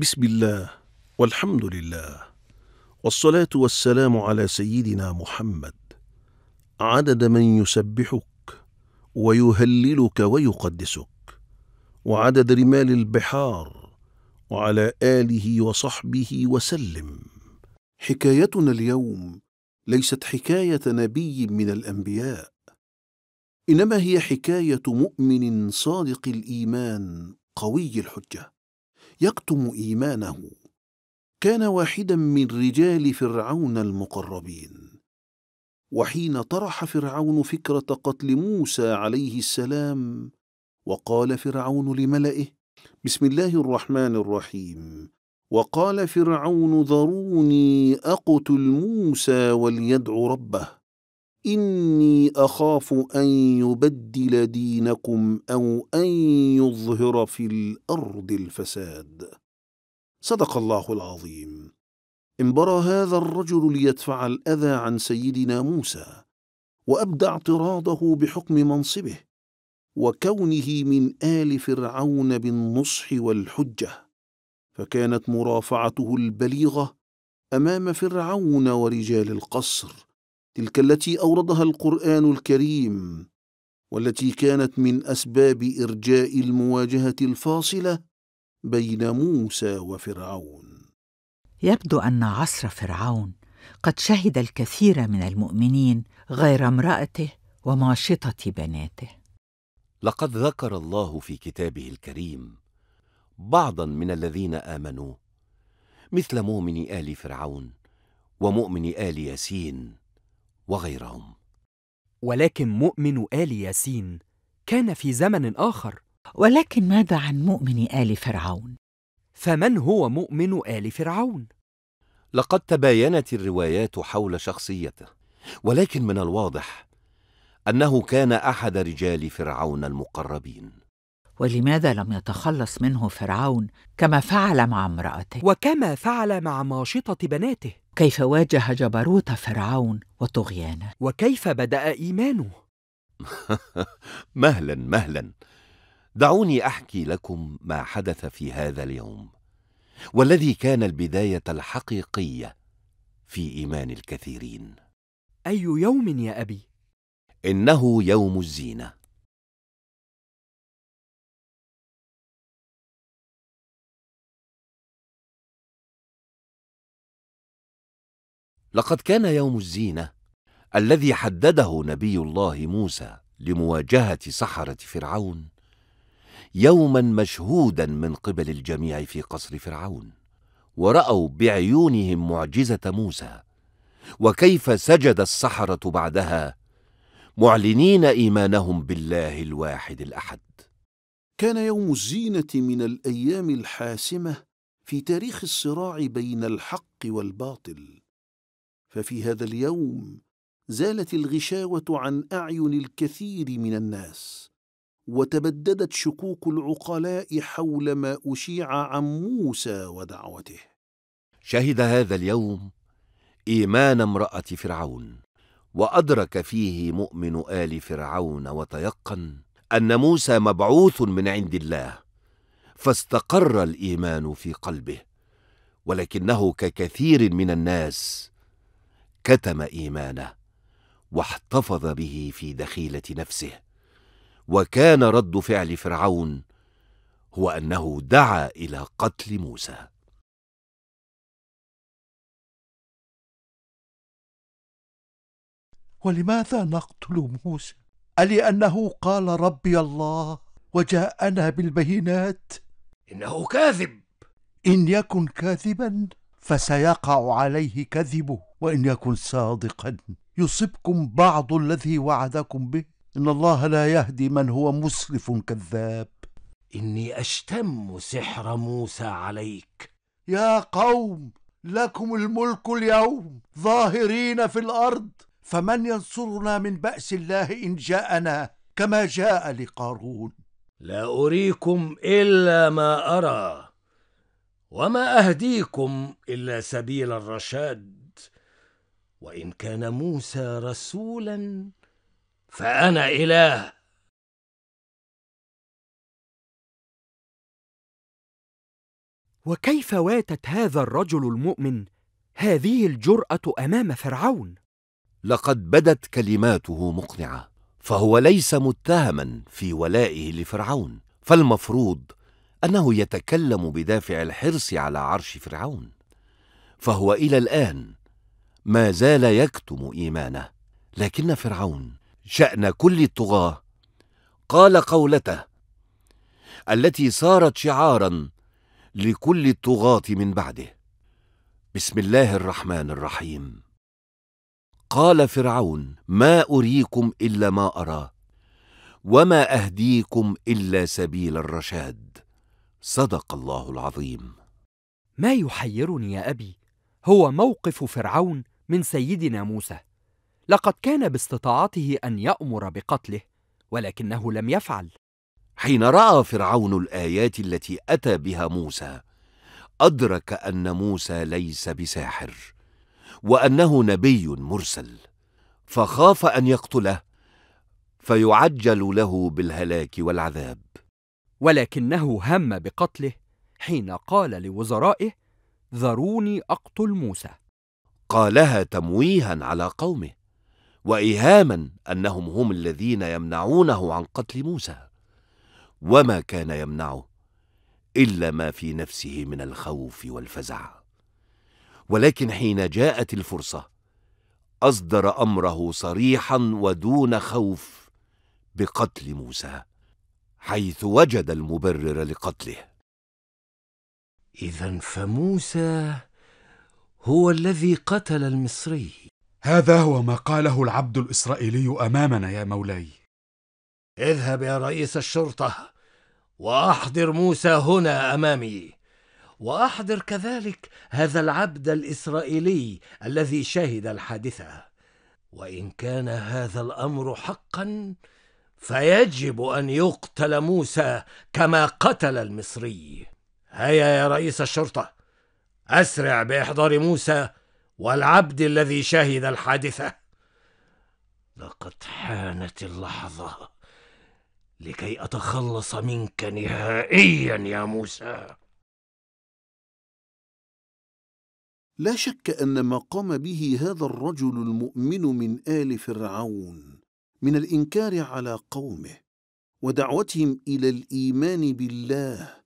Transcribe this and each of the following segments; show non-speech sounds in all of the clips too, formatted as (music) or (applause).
بسم الله والحمد لله والصلاة والسلام على سيدنا محمد عدد من يسبحك ويهللك ويقدسك وعدد رمال البحار وعلى آله وصحبه وسلم حكايتنا اليوم ليست حكاية نبي من الأنبياء إنما هي حكاية مؤمن صادق الإيمان قوي الحجة يكتم ايمانه كان واحدا من رجال فرعون المقربين وحين طرح فرعون فكره قتل موسى عليه السلام وقال فرعون لملئه بسم الله الرحمن الرحيم وقال فرعون ذروني اقتل موسى وليدع ربه إني أخاف أن يبدل دينكم أو أن يظهر في الأرض الفساد صدق الله العظيم انبرى هذا الرجل ليدفع الأذى عن سيدنا موسى وأبدى اعتراضه بحكم منصبه وكونه من آل فرعون بالنصح والحجة فكانت مرافعته البليغة أمام فرعون ورجال القصر تلك التي اوردها القران الكريم والتي كانت من اسباب ارجاء المواجهه الفاصله بين موسى وفرعون يبدو ان عصر فرعون قد شهد الكثير من المؤمنين غير امراته وماشطه بناته لقد ذكر الله في كتابه الكريم بعضا من الذين امنوا مثل مؤمن ال فرعون ومؤمن ال ياسين وغيرهم ولكن مؤمن آل ياسين كان في زمن آخر ولكن ماذا عن مؤمن آل فرعون؟ فمن هو مؤمن آل فرعون؟ لقد تباينت الروايات حول شخصيته ولكن من الواضح أنه كان أحد رجال فرعون المقربين ولماذا لم يتخلص منه فرعون كما فعل مع امرأته؟ وكما فعل مع ماشطة بناته كيف واجه جبروت فرعون وطغيانه وكيف بدأ إيمانه (laughs) مهلا مهلا دعوني أحكي لكم ما حدث في هذا اليوم والذي كان البداية الحقيقية في إيمان الكثيرين أي يوم يا أبي؟ إنه يوم الزينة لقد كان يوم الزينه الذي حدده نبي الله موسى لمواجهه سحره فرعون يوما مشهودا من قبل الجميع في قصر فرعون وراوا بعيونهم معجزه موسى وكيف سجد السحره بعدها معلنين ايمانهم بالله الواحد الاحد كان يوم الزينه من الايام الحاسمه في تاريخ الصراع بين الحق والباطل ففي هذا اليوم زالت الغشاوه عن اعين الكثير من الناس وتبددت شكوك العقلاء حول ما اشيع عن موسى ودعوته شهد هذا اليوم ايمان امراه فرعون وادرك فيه مؤمن ال فرعون وتيقن ان موسى مبعوث من عند الله فاستقر الايمان في قلبه ولكنه ككثير من الناس كتم ايمانه واحتفظ به في دخيله نفسه وكان رد فعل فرعون هو انه دعا الى قتل موسى ولماذا نقتل موسى ألأنه قال ربي الله وجاءنا بالبينات إنه كاذب إن يكن كاذبا فسيقع عليه كذبه وان يكن صادقا يصبكم بعض الذي وعدكم به ان الله لا يهدي من هو مسرف كذاب اني اشتم سحر موسى عليك يا قوم لكم الملك اليوم ظاهرين في الارض فمن ينصرنا من باس الله ان جاءنا كما جاء لقارون لا اريكم الا ما ارى وما اهديكم الا سبيل الرشاد وان كان موسى رسولا فانا اله وكيف واتت هذا الرجل المؤمن هذه الجراه امام فرعون لقد بدت كلماته مقنعه فهو ليس متهما في ولائه لفرعون فالمفروض أنه يتكلم بدافع الحرص على عرش فرعون فهو إلى الآن ما زال يكتم إيمانه لكن فرعون شأن كل الطغاة قال قولته التي صارت شعارا لكل الطغاة من بعده بسم الله الرحمن الرحيم قال فرعون ما أريكم إلا ما أرى وما أهديكم إلا سبيل الرشاد صدق الله العظيم ما يحيرني يا ابي هو موقف فرعون من سيدنا موسى لقد كان باستطاعته ان يامر بقتله ولكنه لم يفعل حين راى فرعون الايات التي اتى بها موسى ادرك ان موسى ليس بساحر وانه نبي مرسل فخاف ان يقتله فيعجل له بالهلاك والعذاب ولكنه هم بقتله حين قال لوزرائه ذروني اقتل موسى قالها تمويها على قومه وايهاما انهم هم الذين يمنعونه عن قتل موسى وما كان يمنعه الا ما في نفسه من الخوف والفزع ولكن حين جاءت الفرصه اصدر امره صريحا ودون خوف بقتل موسى حيث وجد المبرر لقتله اذا فموسى هو الذي قتل المصري هذا هو ما قاله العبد الاسرائيلي امامنا يا مولاي اذهب يا رئيس الشرطه واحضر موسى هنا امامي واحضر كذلك هذا العبد الاسرائيلي الذي شهد الحادثه وان كان هذا الامر حقا فيجب أن يقتل موسى كما قتل المصري هيا يا رئيس الشرطة أسرع بإحضار موسى والعبد الذي شهد الحادثة لقد حانت اللحظة لكي أتخلص منك نهائيا يا موسى لا شك أن ما قام به هذا الرجل المؤمن من آل فرعون من الانكار على قومه ودعوتهم الى الايمان بالله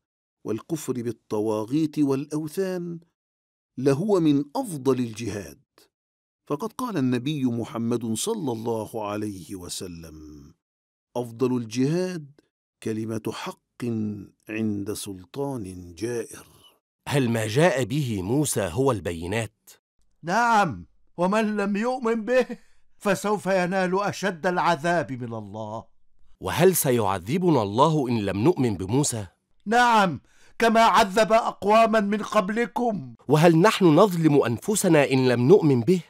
والكفر بالطواغيت والاوثان لهو من افضل الجهاد فقد قال النبي محمد صلى الله عليه وسلم افضل الجهاد كلمه حق عند سلطان جائر هل ما جاء به موسى هو البينات نعم ومن لم يؤمن به فسوف ينال اشد العذاب من الله وهل سيعذبنا الله ان لم نؤمن بموسى نعم كما عذب اقواما من قبلكم وهل نحن نظلم انفسنا ان لم نؤمن به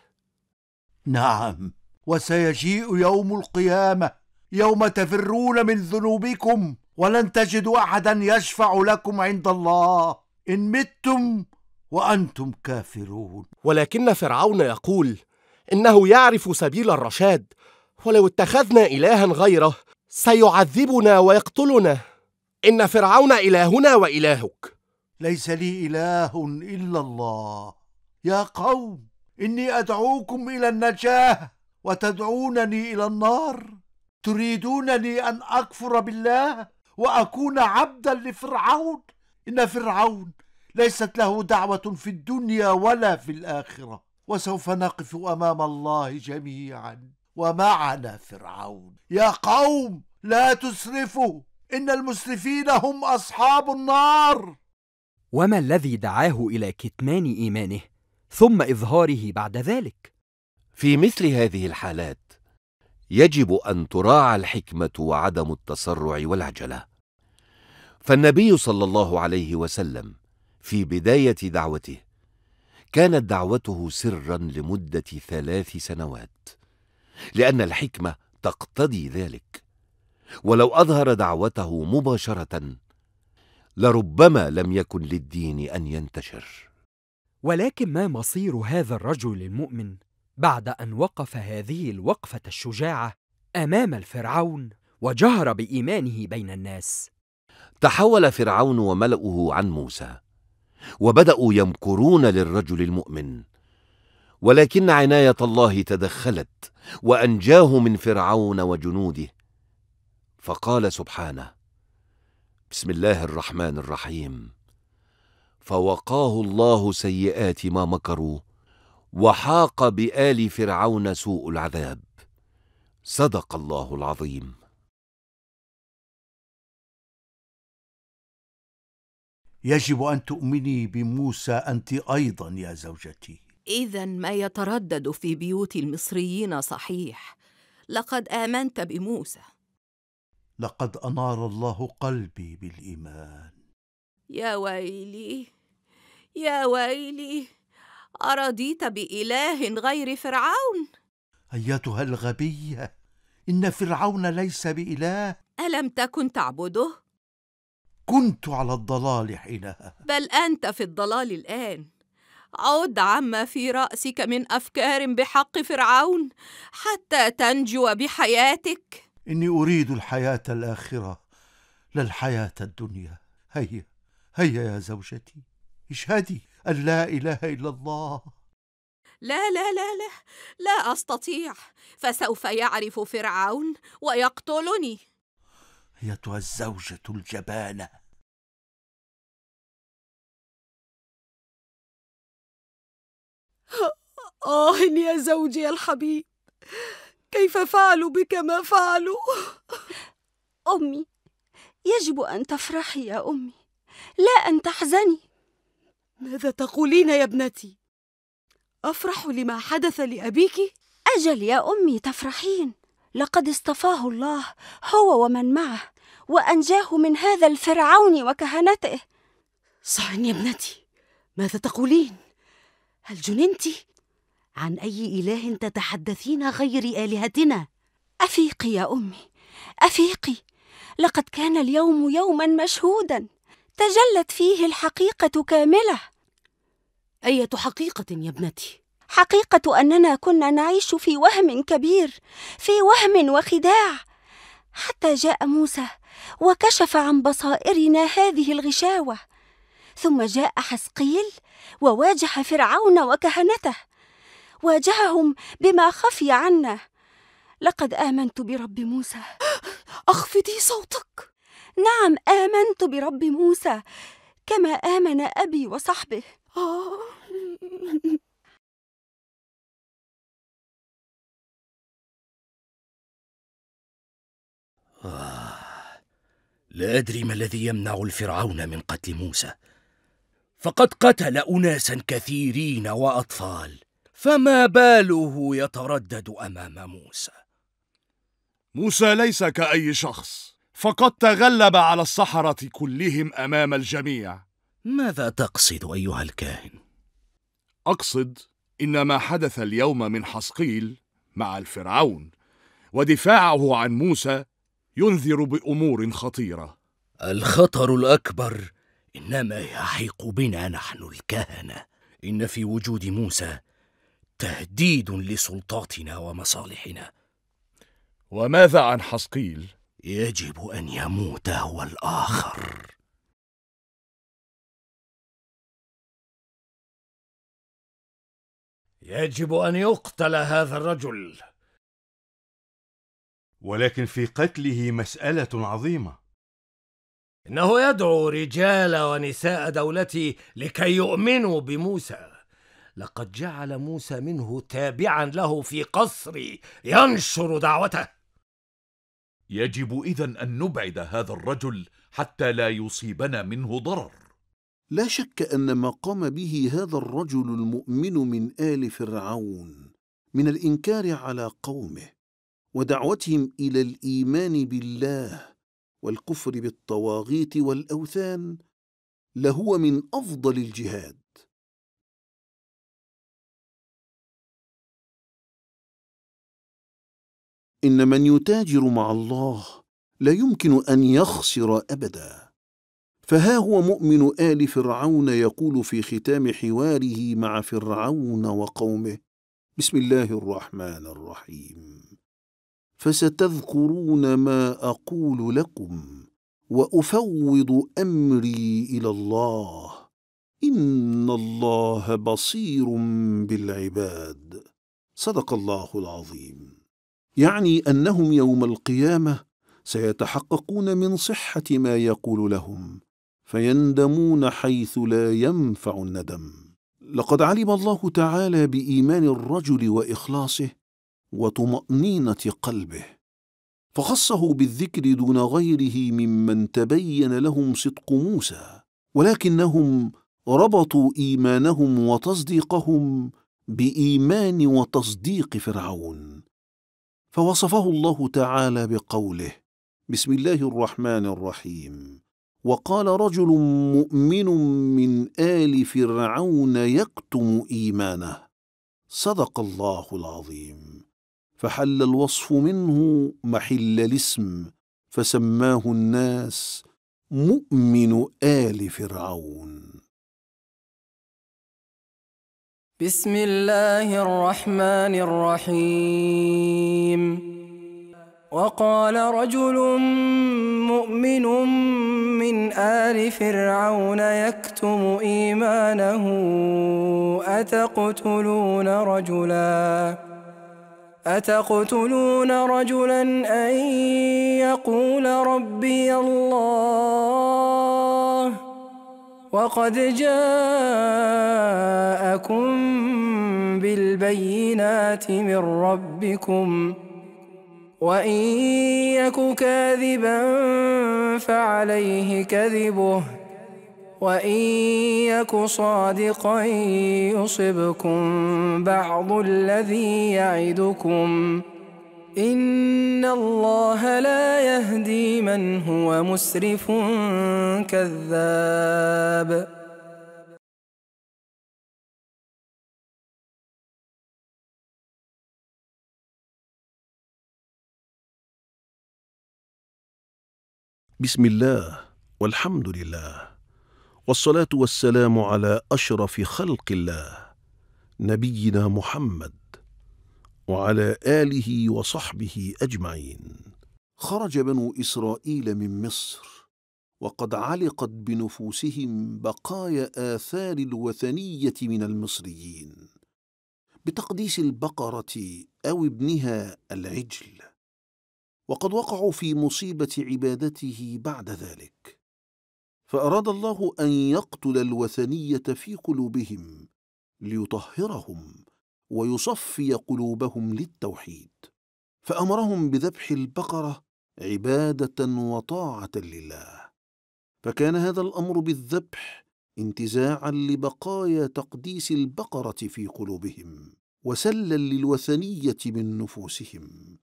نعم وسيجيء يوم القيامه يوم تفرون من ذنوبكم ولن تجدوا احدا يشفع لكم عند الله ان متم وانتم كافرون ولكن فرعون يقول انه يعرف سبيل الرشاد ولو اتخذنا الها غيره سيعذبنا ويقتلنا ان فرعون الهنا والهك ليس لي اله الا الله يا قوم اني ادعوكم الى النجاه وتدعونني الى النار تريدونني ان اكفر بالله واكون عبدا لفرعون ان فرعون ليست له دعوه في الدنيا ولا في الاخره وسوف نقف امام الله جميعا ومعنا فرعون يا قوم لا تسرفوا ان المسرفين هم اصحاب النار وما الذي دعاه الى كتمان ايمانه ثم اظهاره بعد ذلك في مثل هذه الحالات يجب ان تراعى الحكمه وعدم التسرع والعجله فالنبي صلى الله عليه وسلم في بدايه دعوته كانت دعوته سرا لمدة ثلاث سنوات لأن الحكمة تقتضي ذلك ولو أظهر دعوته مباشرة لربما لم يكن للدين أن ينتشر ولكن ما مصير هذا الرجل المؤمن بعد أن وقف هذه الوقفة الشجاعة أمام الفرعون وجهر بإيمانه بين الناس تحول فرعون وملؤه عن موسى وبداوا يمكرون للرجل المؤمن ولكن عنايه الله تدخلت وانجاه من فرعون وجنوده فقال سبحانه بسم الله الرحمن الرحيم فوقاه الله سيئات ما مكروا وحاق بال فرعون سوء العذاب صدق الله العظيم يجب أن تؤمني بموسى أنت أيضا يا زوجتي إذا ما يتردد في بيوت المصريين صحيح لقد آمنت بموسى لقد أنار الله قلبي بالإيمان يا ويلي يا ويلي أرضيت بإله غير فرعون أيتها الغبية إن فرعون ليس بإله ألم تكن تعبده؟ كنت على الضلال حينها بل أنت في الضلال الآن عد عما في رأسك من أفكار بحق فرعون حتى تنجو بحياتك إني أريد الحياة الآخرة لا الحياة الدنيا هيا هيا يا زوجتي اشهدي أن لا إله إلا الله لا لا لا لا لا أستطيع فسوف يعرف فرعون ويقتلني ايتها الزوجه الجبانه آه يا زوجي الحبيب كيف فعلوا بك ما فعلوا أمي يجب أن تفرحي يا أمي لا أن تحزني ماذا تقولين يا ابنتي أفرح لما حدث لأبيك أجل يا أمي تفرحين لقد اصطفاه الله هو ومن معه وأنجاه من هذا الفرعون وكهنته صحن يا ابنتي ماذا تقولين؟ هل جننت؟ عن أي إله تتحدثين غير آلهتنا؟ أفيقي يا أمي أفيقي لقد كان اليوم يوما مشهودا تجلت فيه الحقيقة كاملة أية حقيقة يا ابنتي؟ حقيقة أننا كنا نعيش في وهم كبير في وهم وخداع حتى جاء موسى وكشف عن بصائرنا هذه الغشاوه ثم جاء حسقيل وواجه فرعون وكهنته واجههم بما خفي عنا لقد امنت برب موسى (gasps) اخفضي صوتك نعم امنت برب موسى كما امن ابي وصحبه آه, (laughs) آه. لا أدري ما الذي يمنع الفرعون من قتل موسى فقد قتل أناسا كثيرين وأطفال فما باله يتردد أمام موسى موسى ليس كأي شخص فقد تغلب على السحرة كلهم أمام الجميع ماذا تقصد أيها الكاهن؟ أقصد إن ما حدث اليوم من حسقيل مع الفرعون ودفاعه عن موسى ينذر بامور خطيره الخطر الاكبر انما يحيق بنا نحن الكهنه ان في وجود موسى تهديد لسلطاتنا ومصالحنا وماذا عن حسقيل يجب ان يموت هو الاخر يجب ان يقتل هذا الرجل ولكن في قتله مسألة عظيمة إنه يدعو رجال ونساء دولتي لكي يؤمنوا بموسى لقد جعل موسى منه تابعا له في قصري ينشر دعوته يجب إذا أن نبعد هذا الرجل حتى لا يصيبنا منه ضرر لا شك أن ما قام به هذا الرجل المؤمن من آل فرعون من الإنكار على قومه ودعوتهم الى الايمان بالله والكفر بالطواغيت والاوثان لهو من افضل الجهاد ان من يتاجر مع الله لا يمكن ان يخسر ابدا فها هو مؤمن ال فرعون يقول في ختام حواره مع فرعون وقومه بسم الله الرحمن الرحيم فستذكرون ما اقول لكم وافوض امري الى الله ان الله بصير بالعباد صدق الله العظيم يعني انهم يوم القيامه سيتحققون من صحه ما يقول لهم فيندمون حيث لا ينفع الندم لقد علم الله تعالى بايمان الرجل واخلاصه وطمأنينة قلبه فخصه بالذكر دون غيره ممن تبين لهم صدق موسى ولكنهم ربطوا إيمانهم وتصديقهم بإيمان وتصديق فرعون فوصفه الله تعالى بقوله بسم الله الرحمن الرحيم وقال رجل مؤمن من آل فرعون يكتم إيمانه صدق الله العظيم فحل الوصف منه محل الاسم فسماه الناس مؤمن آل فرعون بسم الله الرحمن الرحيم وقال رجل مؤمن من آل فرعون يكتم إيمانه أتقتلون رجلاً أتقتلون رجلا أن يقول ربي الله وقد جاءكم بالبينات من ربكم وإن يك كاذبا فعليه كذبه وإن يك صادقا يصبكم بعض الذي يعدكم إن الله لا يهدي من هو مسرف كذاب بسم الله والحمد لله والصلاه والسلام على اشرف خلق الله نبينا محمد وعلى اله وصحبه اجمعين خرج بنو اسرائيل من مصر وقد علقت بنفوسهم بقايا اثار الوثنيه من المصريين بتقديس البقره او ابنها العجل وقد وقعوا في مصيبه عبادته بعد ذلك فأراد الله أن يقتل الوثنية في قلوبهم ليطهرهم ويصفي قلوبهم للتوحيد فأمرهم بذبح البقرة عبادة وطاعة لله فكان هذا الأمر بالذبح انتزاعا لبقايا تقديس البقرة في قلوبهم وسلا للوثنية من نفوسهم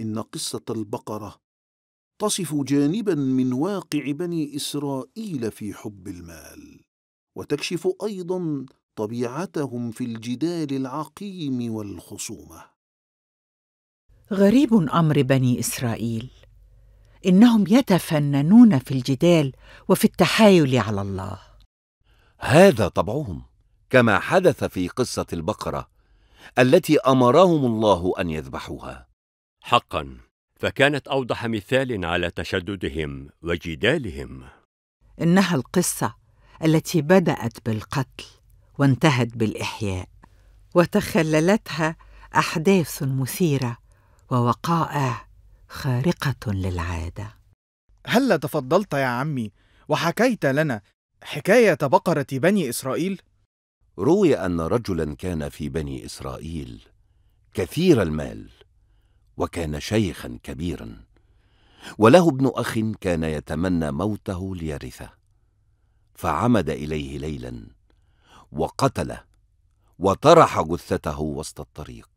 إن قصة البقرة تصف جانبا من واقع بني اسرائيل في حب المال وتكشف ايضا طبيعتهم في الجدال العقيم والخصومه غريب امر بني اسرائيل انهم يتفننون في الجدال وفي التحايل على الله هذا طبعهم كما حدث في قصه البقره التي امرهم الله ان يذبحوها حقا فكانت أوضح مثال على تشددهم وجدالهم إنها القصة التي بدأت بالقتل وانتهت بالإحياء وتخللتها أحداث مثيرة ووقائع خارقة للعادة هلا تفضلت يا عمي وحكيت لنا حكاية بقرة بني إسرائيل؟ روي أن رجلا كان في بني إسرائيل كثير المال وكان شيخا كبيرا وله ابن اخ كان يتمنى موته ليرثه فعمد اليه ليلا وقتله وطرح جثته وسط الطريق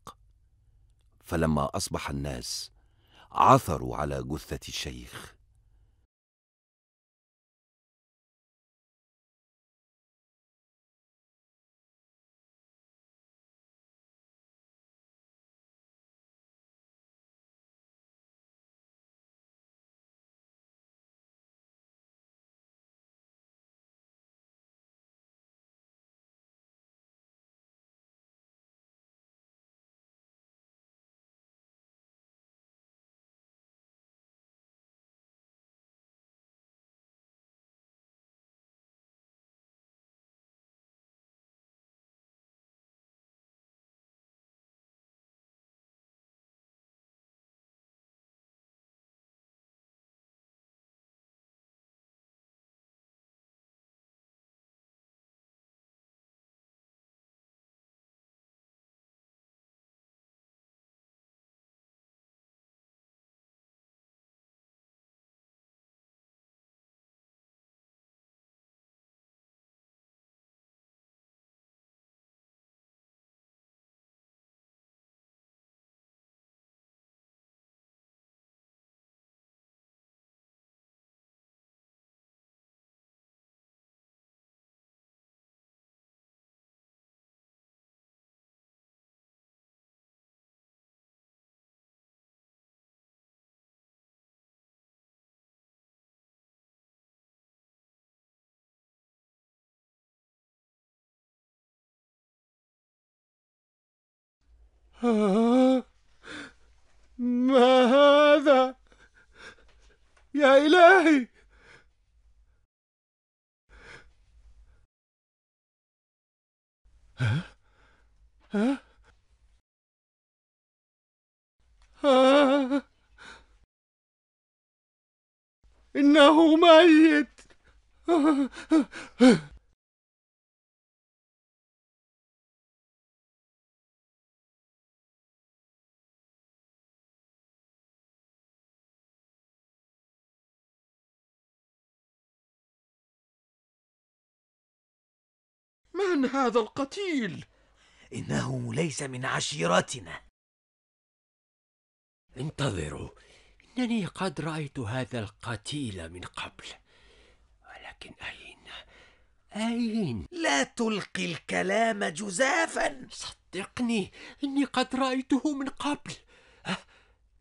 فلما اصبح الناس عثروا على جثه الشيخ آه. ما هذا يا إلهي ها ها إنه ميت آه. من هذا القتيل انه ليس من عشيرتنا انتظروا انني قد رايت هذا القتيل من قبل ولكن اين اين لا تلقي الكلام جزافا صدقني اني قد رايته من قبل أه،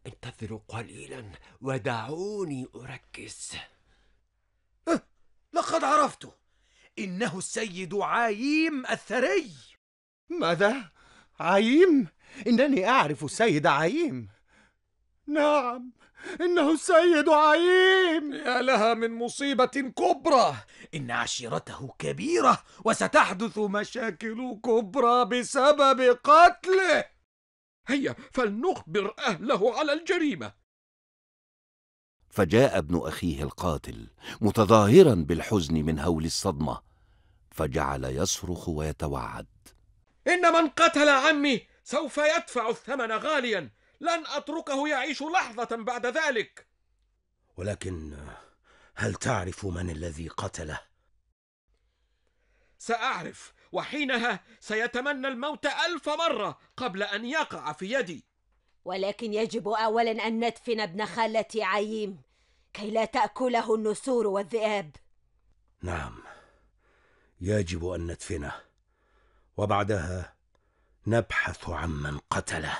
انتظروا قليلا ودعوني اركز أه، لقد عرفته إنه السيد عايم الثري ماذا؟ عايم؟ إنني أعرف السيد عايم نعم إنه السيد عايم يا لها من مصيبة كبرى إن عشيرته كبيرة وستحدث مشاكل كبرى بسبب قتله هيا فلنخبر أهله على الجريمة فجاء ابن أخيه القاتل متظاهرا بالحزن من هول الصدمة فجعل يصرخ ويتوعد إن من قتل عمي سوف يدفع الثمن غاليا لن أتركه يعيش لحظة بعد ذلك ولكن هل تعرف من الذي قتله؟ سأعرف وحينها سيتمنى الموت ألف مرة قبل أن يقع في يدي ولكن يجب أولا أن ندفن ابن خالتي عييم كي لا تأكله النسور والذئاب نعم يجب ان ندفنه وبعدها نبحث عمن قتله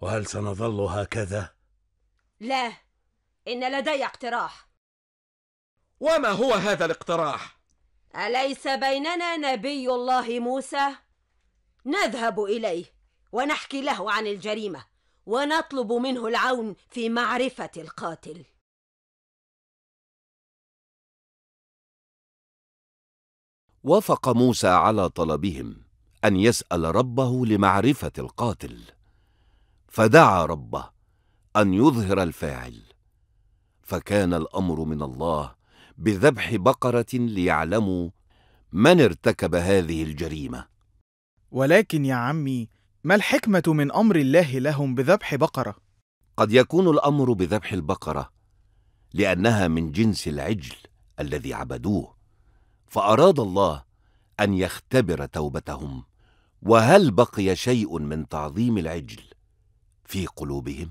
وهل سنظل هكذا؟ لا إن لدي اقتراح وما هو هذا الاقتراح؟ أليس بيننا نبي الله موسى؟ نذهب إليه ونحكي له عن الجريمة ونطلب منه العون في معرفة القاتل وافق موسى على طلبهم أن يسأل ربه لمعرفة القاتل فدعا ربه أن يظهر الفاعل فكان الأمر من الله بذبح بقرة ليعلموا من ارتكب هذه الجريمة ولكن يا عمي ما الحكمة من أمر الله لهم بذبح بقرة؟ قد يكون الأمر بذبح البقرة لأنها من جنس العجل الذي عبدوه فأراد الله أن يختبر توبتهم وهل بقي شيء من تعظيم العجل في قلوبهم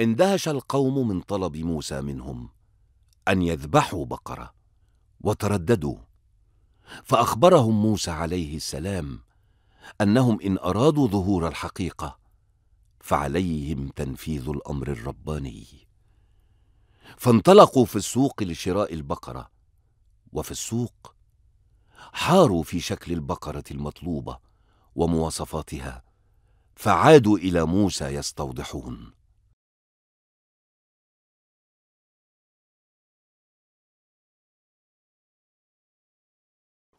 اندهش القوم من طلب موسى منهم ان يذبحوا بقره وترددوا فاخبرهم موسى عليه السلام انهم ان ارادوا ظهور الحقيقه فعليهم تنفيذ الامر الرباني فانطلقوا في السوق لشراء البقره وفي السوق حاروا في شكل البقره المطلوبه ومواصفاتها فعادوا الى موسى يستوضحون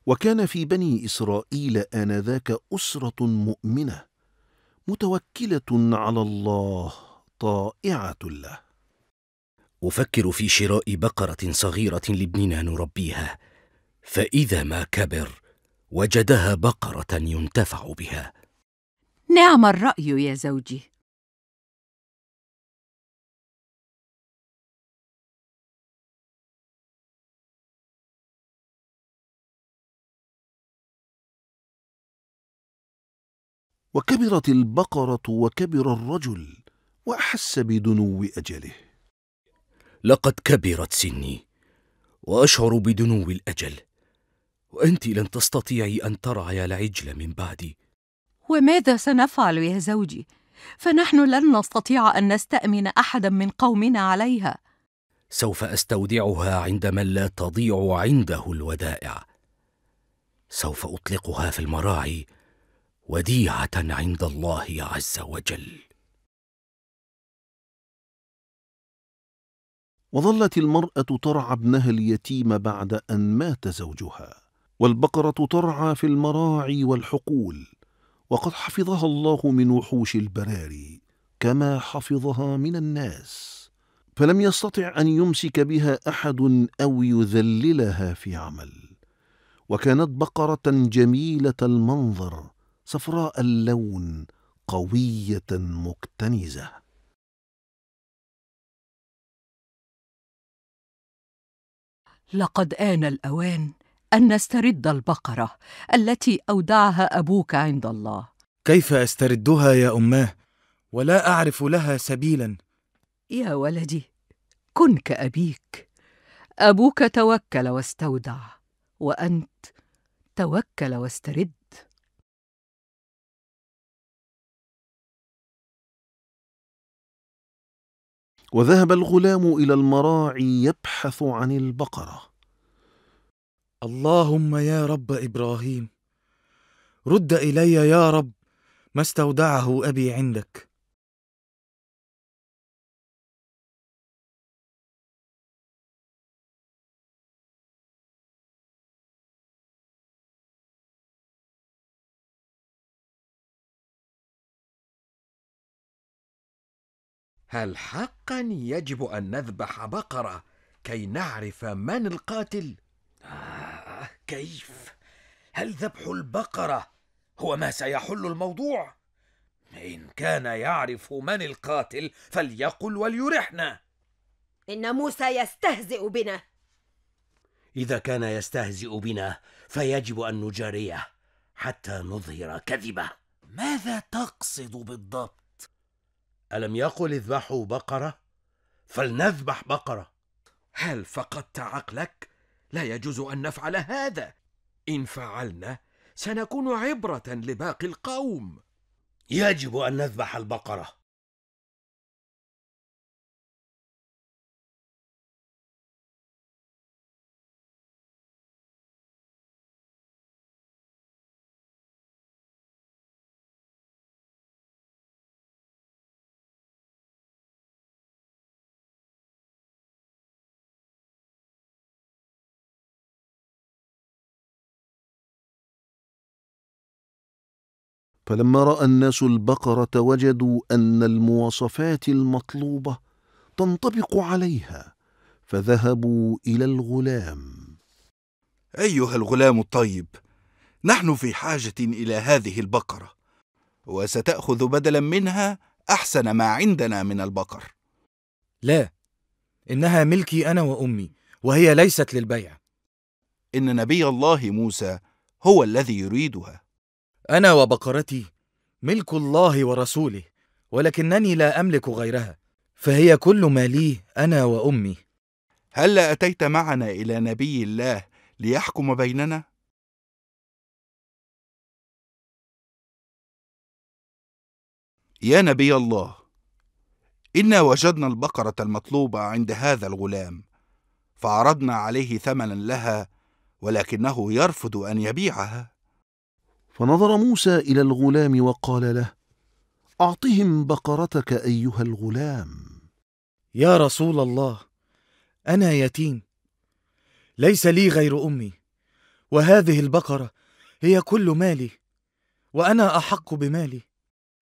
وكان في بني اسرائيل انذاك اسره مؤمنه متوكله على الله طائعه له افكر في شراء بقره صغيره لابننا نربيها فإذا ما كبر وجدها بقرة ينتفع بها نعم الرأي يا زوجي وكبرت البقرة وكبر الرجل وأحس بدنو أجله لقد كبرت سني وأشعر بدنو الأجل وأنت لن تستطيعي أن ترعي العجل من بعدي وماذا سنفعل يا زوجي؟ فنحن لن نستطيع أن نستأمن أحدا من قومنا عليها سوف أستودعها عند من لا تضيع عنده الودائع سوف أطلقها في المراعي وديعة عند الله عز وجل وظلت المرأة ترعى ابنها اليتيم بعد أن مات زوجها والبقرة ترعى في المراعي والحقول وقد حفظها الله من وحوش البراري كما حفظها من الناس فلم يستطع أن يمسك بها أحد أو يذللها في عمل وكانت بقرة جميلة المنظر صفراء اللون قوية مكتنزة لقد آن الأوان أن نسترد البقرة التي أودعها أبوك عند الله كيف أستردها يا أماه؟ ولا أعرف لها سبيلا يا ولدي كن كأبيك أبوك توكل واستودع وأنت توكل واسترد وذهب الغلام إلى المراعي يبحث عن البقرة اللهم يا رب ابراهيم رد الي يا رب ما استودعه ابي عندك هل حقا يجب ان نذبح بقره كي نعرف من القاتل آه كيف هل ذبح البقره هو ما سيحل الموضوع ان كان يعرف من القاتل فليقل وليرحنا ان موسى يستهزئ بنا اذا كان يستهزئ بنا فيجب ان نجاريه حتى نظهر كذبه ماذا تقصد بالضبط الم يقل اذبحوا بقره فلنذبح بقره هل فقدت عقلك لا يجوز ان نفعل هذا ان فعلنا سنكون عبره لباقي القوم يجب ان نذبح البقره فلما راى الناس البقره وجدوا ان المواصفات المطلوبه تنطبق عليها فذهبوا الى الغلام ايها الغلام الطيب نحن في حاجه الى هذه البقره وستاخذ بدلا منها احسن ما عندنا من البقر لا انها ملكي انا وامي وهي ليست للبيع ان نبي الله موسى هو الذي يريدها أنا وبقرتي ملك الله ورسوله ولكنني لا أملك غيرها فهي كل ما لي أنا وأمي هل أتيت معنا إلى نبي الله ليحكم بيننا؟ يا نبي الله إنا وجدنا البقرة المطلوبة عند هذا الغلام فعرضنا عليه ثمنا لها ولكنه يرفض أن يبيعها فنظر موسى إلى الغلام وقال له أعطهم بقرتك أيها الغلام يا رسول الله أنا يتيم ليس لي غير أمي وهذه البقرة هي كل مالي وأنا أحق بمالي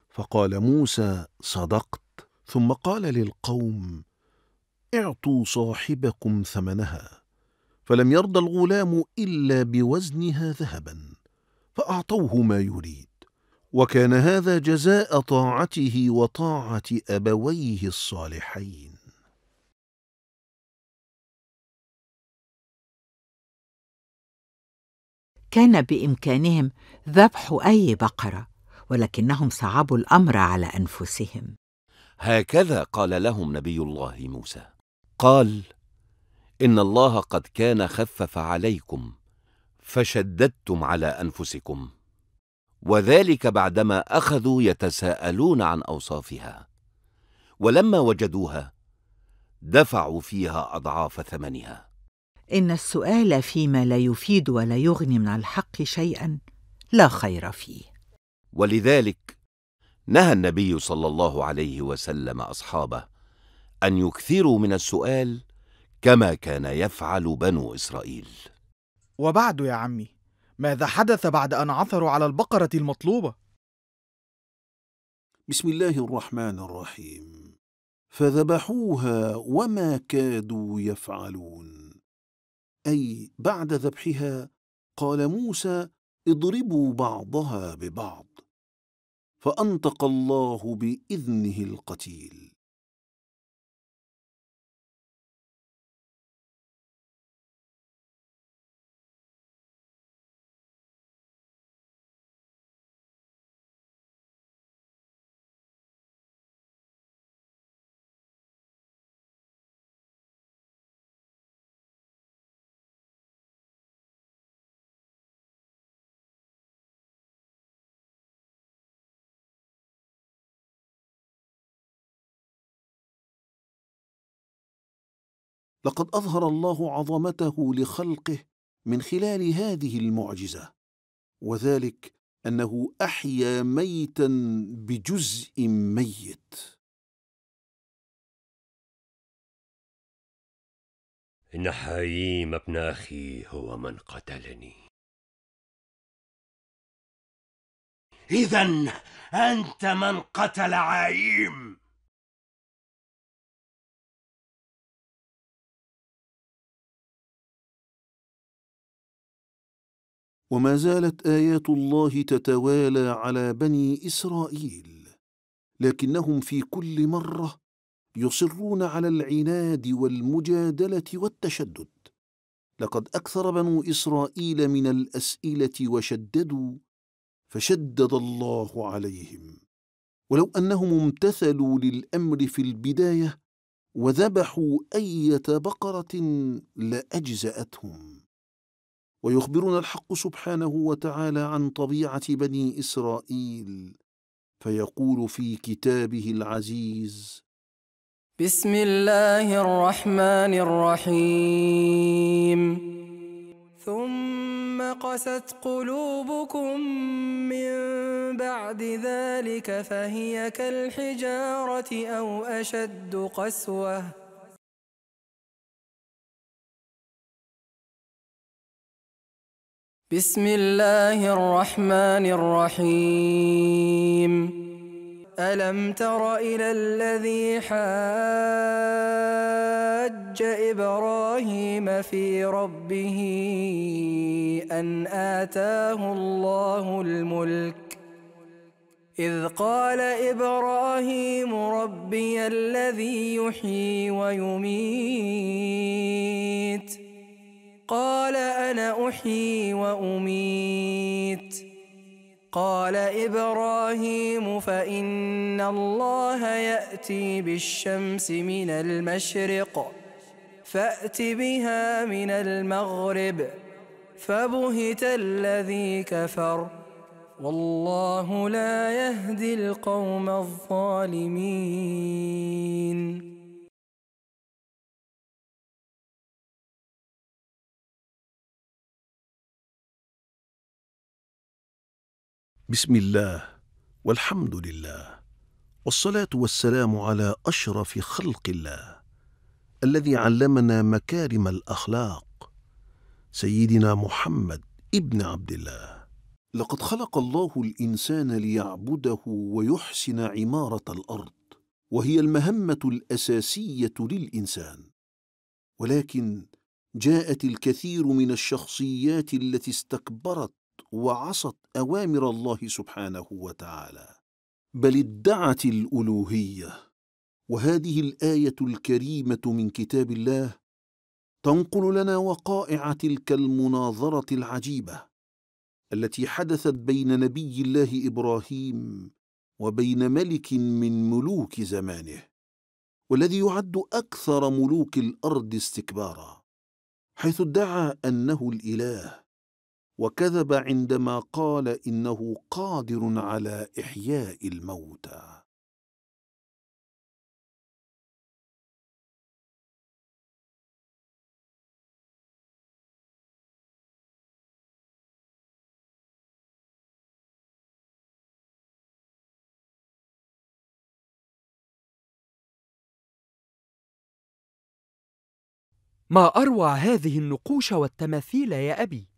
فقال موسى صدقت ثم قال للقوم اعطوا صاحبكم ثمنها فلم يرضى الغلام إلا بوزنها ذهباً فأعطوه ما يريد وكان هذا جزاء طاعته وطاعة أبويه الصالحين كان بإمكانهم ذبح أي بقرة ولكنهم صعبوا الأمر على أنفسهم هكذا قال لهم نبي الله موسى قال إن الله قد كان خفف عليكم فشددتم على أنفسكم وذلك بعدما أخذوا يتساءلون عن أوصافها ولما وجدوها دفعوا فيها أضعاف ثمنها إن السؤال فيما لا يفيد ولا يغني من الحق شيئا لا خير فيه ولذلك نهى النبي صلى الله عليه وسلم أصحابه أن يكثروا من السؤال كما كان يفعل بنو إسرائيل وبعد يا عمي ماذا حدث بعد أن عثروا على البقرة المطلوبة؟ بسم الله الرحمن الرحيم فذبحوها وما كادوا يفعلون أي بعد ذبحها قال موسى اضربوا بعضها ببعض فأنطق الله بإذنه القتيل لقد اظهر الله عظمته لخلقه من خلال هذه المعجزه وذلك انه احيا ميتا بجزء ميت ان حييم ابن اخي هو من قتلني اذا انت من قتل عايم وما زالت ايات الله تتوالى على بني اسرائيل لكنهم في كل مره يصرون على العناد والمجادله والتشدد لقد اكثر بنو اسرائيل من الاسئله وشددوا فشدد الله عليهم ولو انهم امتثلوا للامر في البدايه وذبحوا ايه بقره لاجزاتهم ويخبرنا الحق سبحانه وتعالى عن طبيعه بني اسرائيل فيقول في كتابه العزيز بسم الله الرحمن الرحيم ثم قست قلوبكم من بعد ذلك فهي كالحجاره او اشد قسوه بسم الله الرحمن الرحيم ألم تر إلى الذي حاج إبراهيم في ربه أن آتاه الله الملك إذ قال إبراهيم ربي الذي يحيي ويميت قال انا احيي واميت قال ابراهيم فان الله ياتي بالشمس من المشرق فات بها من المغرب فبهت الذي كفر والله لا يهدي القوم الظالمين بسم الله والحمد لله والصلاة والسلام على أشرف خلق الله الذي علمنا مكارم الأخلاق سيدنا محمد ابن عبد الله لقد خلق الله الإنسان ليعبده ويحسن عمارة الأرض وهي المهمة الأساسية للإنسان ولكن جاءت الكثير من الشخصيات التي استكبرت وعصت أوامر الله سبحانه وتعالى بل ادعت الألوهية وهذه الآية الكريمة من كتاب الله تنقل لنا وقائع تلك المناظرة العجيبة التي حدثت بين نبي الله إبراهيم وبين ملك من ملوك زمانه والذي يعد أكثر ملوك الأرض استكبارا حيث ادعى أنه الإله وكذب عندما قال انه قادر على احياء الموتى ما اروع هذه النقوش والتماثيل يا ابي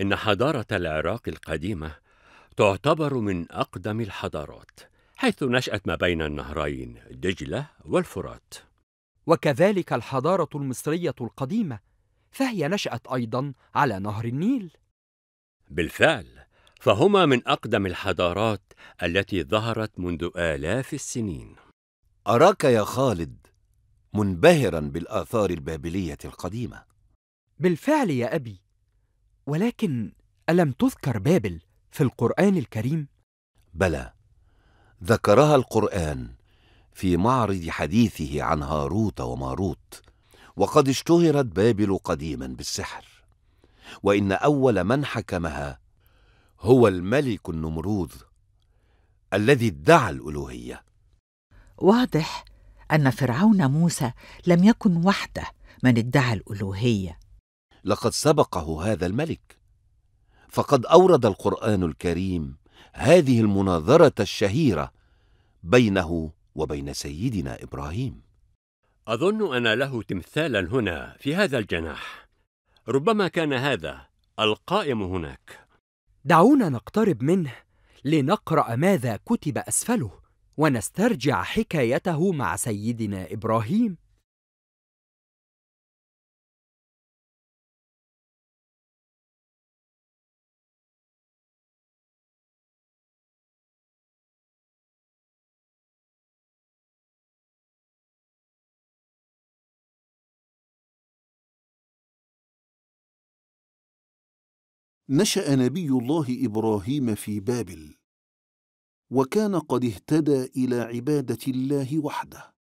إن حضارة العراق القديمة تعتبر من أقدم الحضارات، حيث نشأت ما بين النهرين دجلة والفرات. وكذلك الحضارة المصرية القديمة، فهي نشأت أيضًا على نهر النيل. بالفعل، فهما من أقدم الحضارات التي ظهرت منذ آلاف السنين. أراك يا خالد منبهرًا بالآثار البابلية القديمة. بالفعل يا أبي، ولكن الم تذكر بابل في القران الكريم بلى ذكرها القران في معرض حديثه عن هاروت وماروت وقد اشتهرت بابل قديما بالسحر وان اول من حكمها هو الملك النمرود الذي ادعى الالوهيه واضح ان فرعون موسى لم يكن وحده من ادعى الالوهيه لقد سبقه هذا الملك فقد اورد القران الكريم هذه المناظره الشهيره بينه وبين سيدنا ابراهيم اظن ان له تمثالا هنا في هذا الجناح ربما كان هذا القائم هناك دعونا نقترب منه لنقرا ماذا كتب اسفله ونسترجع حكايته مع سيدنا ابراهيم نشا نبي الله ابراهيم في بابل وكان قد اهتدى الى عباده الله وحده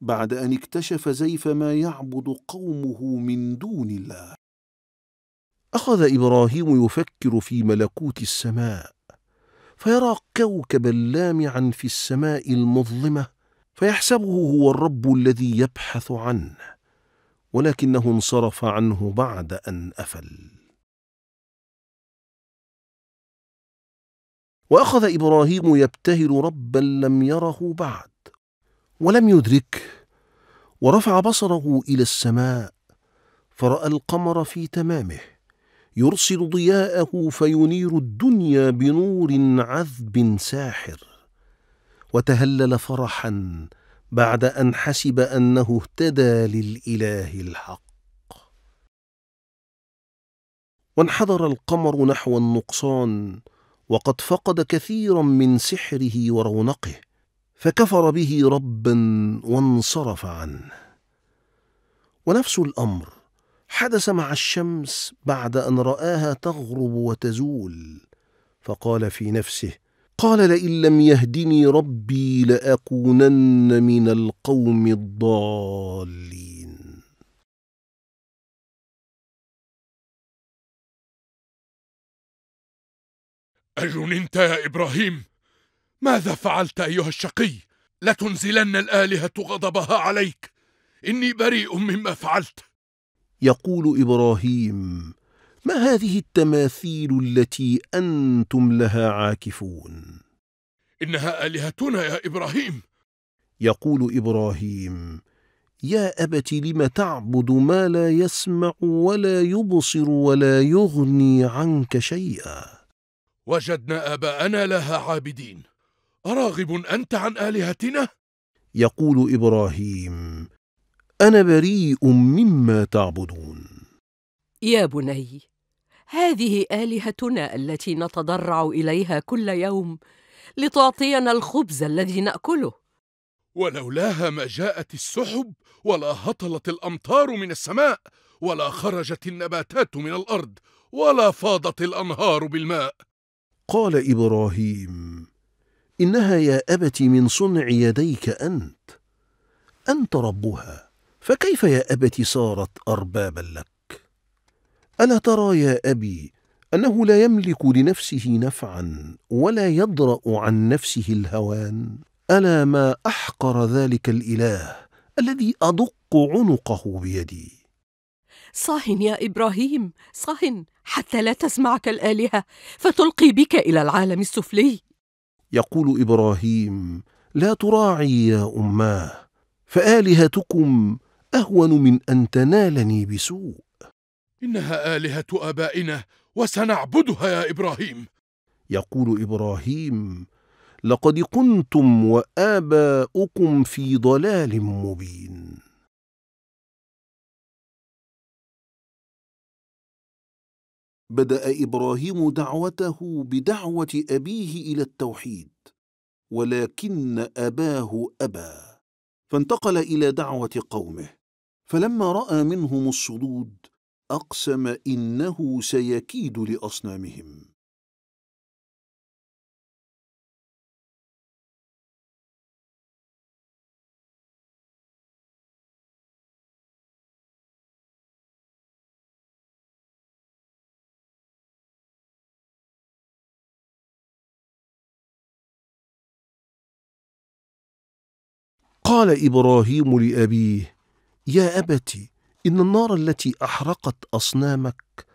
بعد ان اكتشف زيف ما يعبد قومه من دون الله اخذ ابراهيم يفكر في ملكوت السماء فيرى كوكبا لامعا في السماء المظلمه فيحسبه هو الرب الذي يبحث عنه ولكنه انصرف عنه بعد ان افل وأخذ إبراهيم يبتهل ربا لم يره بعد ولم يدركه ورفع بصره إلى السماء فرأى القمر في تمامه يرسل ضياءه فينير الدنيا بنور عذب ساحر وتهلل فرحا بعد أن حسب أنه اهتدى للإله الحق وانحدر القمر نحو النقصان وقد فقد كثيرا من سحره ورونقه فكفر به ربا وانصرف عنه ونفس الامر حدث مع الشمس بعد ان راها تغرب وتزول فقال في نفسه قال لئن لم يهدني ربي لاكونن من القوم الضالين أجننت يا إبراهيم؟ ماذا فعلت أيها الشقي؟ لتنزلن الآلهة غضبها عليك إني بريء مما فعلت يقول إبراهيم ما هذه التماثيل التي أنتم لها عاكفون؟ إنها آلهتنا يا إبراهيم يقول إبراهيم يا أبت لم تعبد ما لا يسمع ولا يبصر ولا يغني عنك شيئا وجدنا اباءنا لها عابدين اراغب انت عن الهتنا يقول ابراهيم انا بريء مما تعبدون يا بني هذه الهتنا التي نتضرع اليها كل يوم لتعطينا الخبز الذي ناكله ولولاها ما جاءت السحب ولا هطلت الامطار من السماء ولا خرجت النباتات من الارض ولا فاضت الانهار بالماء قال إبراهيم إنها يا أبت من صنع يديك أنت أنت ربها فكيف يا أبت صارت أربابا لك ألا ترى يا أبي أنه لا يملك لنفسه نفعا ولا يدرأ عن نفسه الهوان ألا ما أحقر ذلك الإله الذي أدق عنقه بيدي صاح يا إبراهيم صاح حتى لا تسمعك الالهه فتلقي بك الى العالم السفلي يقول ابراهيم لا تراعي يا اماه فالهتكم اهون من ان تنالني بسوء انها الهه ابائنا وسنعبدها يا ابراهيم يقول ابراهيم لقد كنتم واباؤكم في ضلال مبين بدا ابراهيم دعوته بدعوه ابيه الى التوحيد ولكن اباه ابى فانتقل الى دعوه قومه فلما راى منهم الصدود اقسم انه سيكيد لاصنامهم قال إبراهيم لأبيه يا أبت إن النار التي أحرقت أصنامك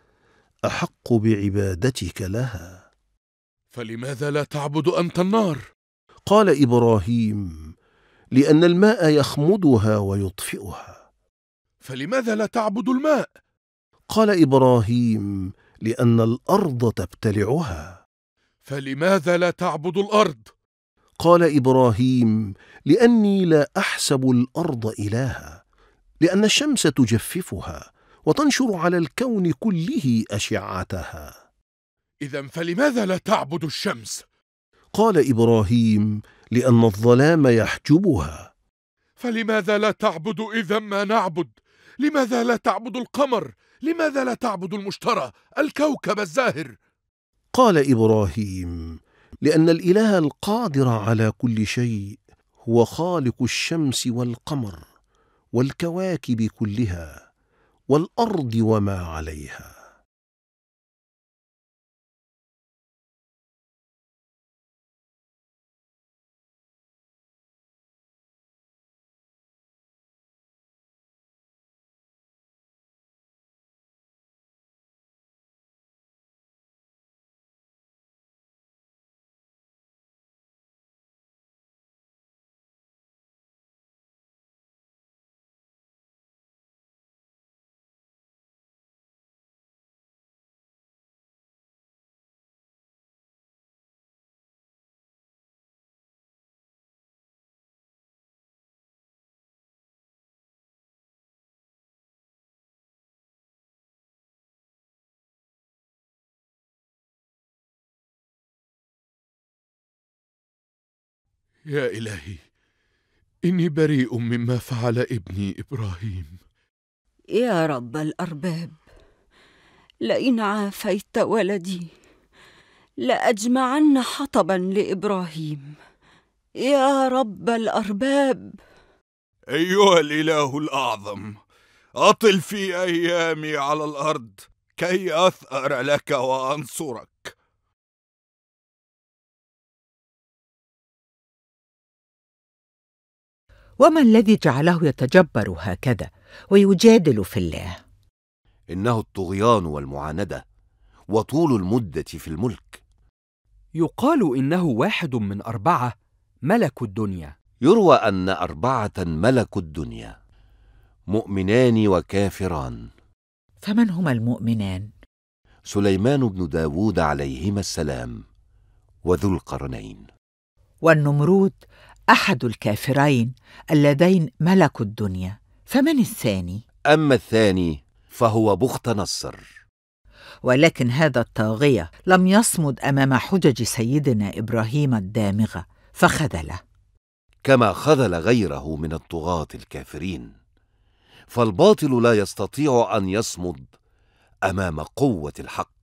أحق بعبادتك لها فلماذا لا تعبد أنت النار؟ قال إبراهيم لأن الماء يخمدها ويطفئها فلماذا لا تعبد الماء؟ قال إبراهيم لأن الأرض تبتلعها فلماذا لا تعبد الأرض؟ قال ابراهيم لاني لا احسب الارض الها لان الشمس تجففها وتنشر على الكون كله اشعتها اذا فلماذا لا تعبد الشمس قال ابراهيم لان الظلام يحجبها فلماذا لا تعبد اذا ما نعبد لماذا لا تعبد القمر لماذا لا تعبد المشترى الكوكب الزاهر قال ابراهيم لأن الإله القادر على كل شيء هو خالق الشمس والقمر والكواكب كلها والأرض وما عليها يا إلهي إني بريء مما فعل ابني إبراهيم يا رب الأرباب لئن عافيت ولدي لأجمعن حطبا لإبراهيم يا رب الأرباب أيها الإله الأعظم أطل في أيامي على الأرض كي أثأر لك وأنصرك وما الذي جعله يتجبر هكذا ويجادل في الله انه الطغيان والمعانده وطول المده في الملك يقال انه واحد من اربعه ملك الدنيا يروى ان اربعه ملكوا الدنيا مؤمنان وكافران فمن هما المؤمنان سليمان بن داود عليهما السلام وذو القرنين والنمرود احد الكافرين اللذين ملكوا الدنيا فمن الثاني اما الثاني فهو بخت نصر ولكن هذا الطاغيه لم يصمد امام حجج سيدنا ابراهيم الدامغه فخذله كما خذل غيره من الطغاه الكافرين فالباطل لا يستطيع ان يصمد امام قوه الحق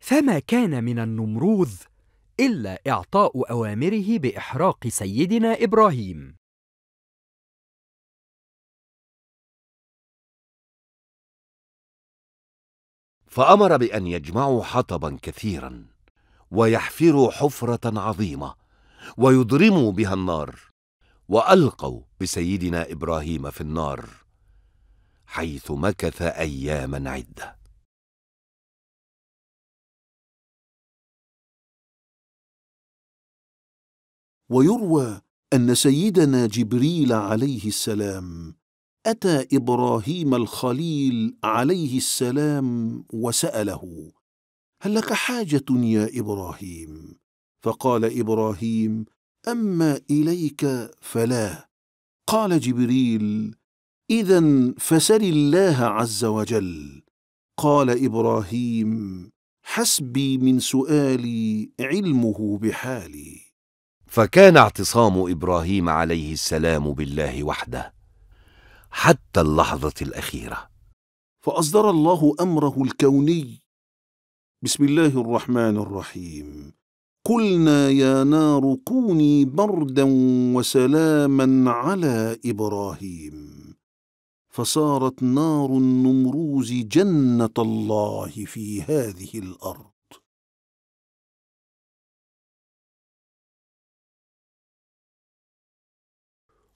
فما كان من النمروذ إلا إعطاء أوامره بإحراق سيدنا إبراهيم فأمر بأن يجمعوا حطبا كثيرا ويحفروا حفرة عظيمة ويضرموا بها النار وألقوا بسيدنا إبراهيم في النار حيث مكث أياما عدة ويروى ان سيدنا جبريل عليه السلام اتى ابراهيم الخليل عليه السلام وساله هل لك حاجه يا ابراهيم فقال ابراهيم اما اليك فلا قال جبريل اذا فسل الله عز وجل قال ابراهيم حسبي من سؤالي علمه بحالي فكان اعتصام إبراهيم عليه السلام بالله وحده حتى اللحظة الأخيرة فأصدر الله أمره الكوني بسم الله الرحمن الرحيم قلنا يا نار كوني بردا وسلاما على إبراهيم فصارت نار النمروز جنة الله في هذه الأرض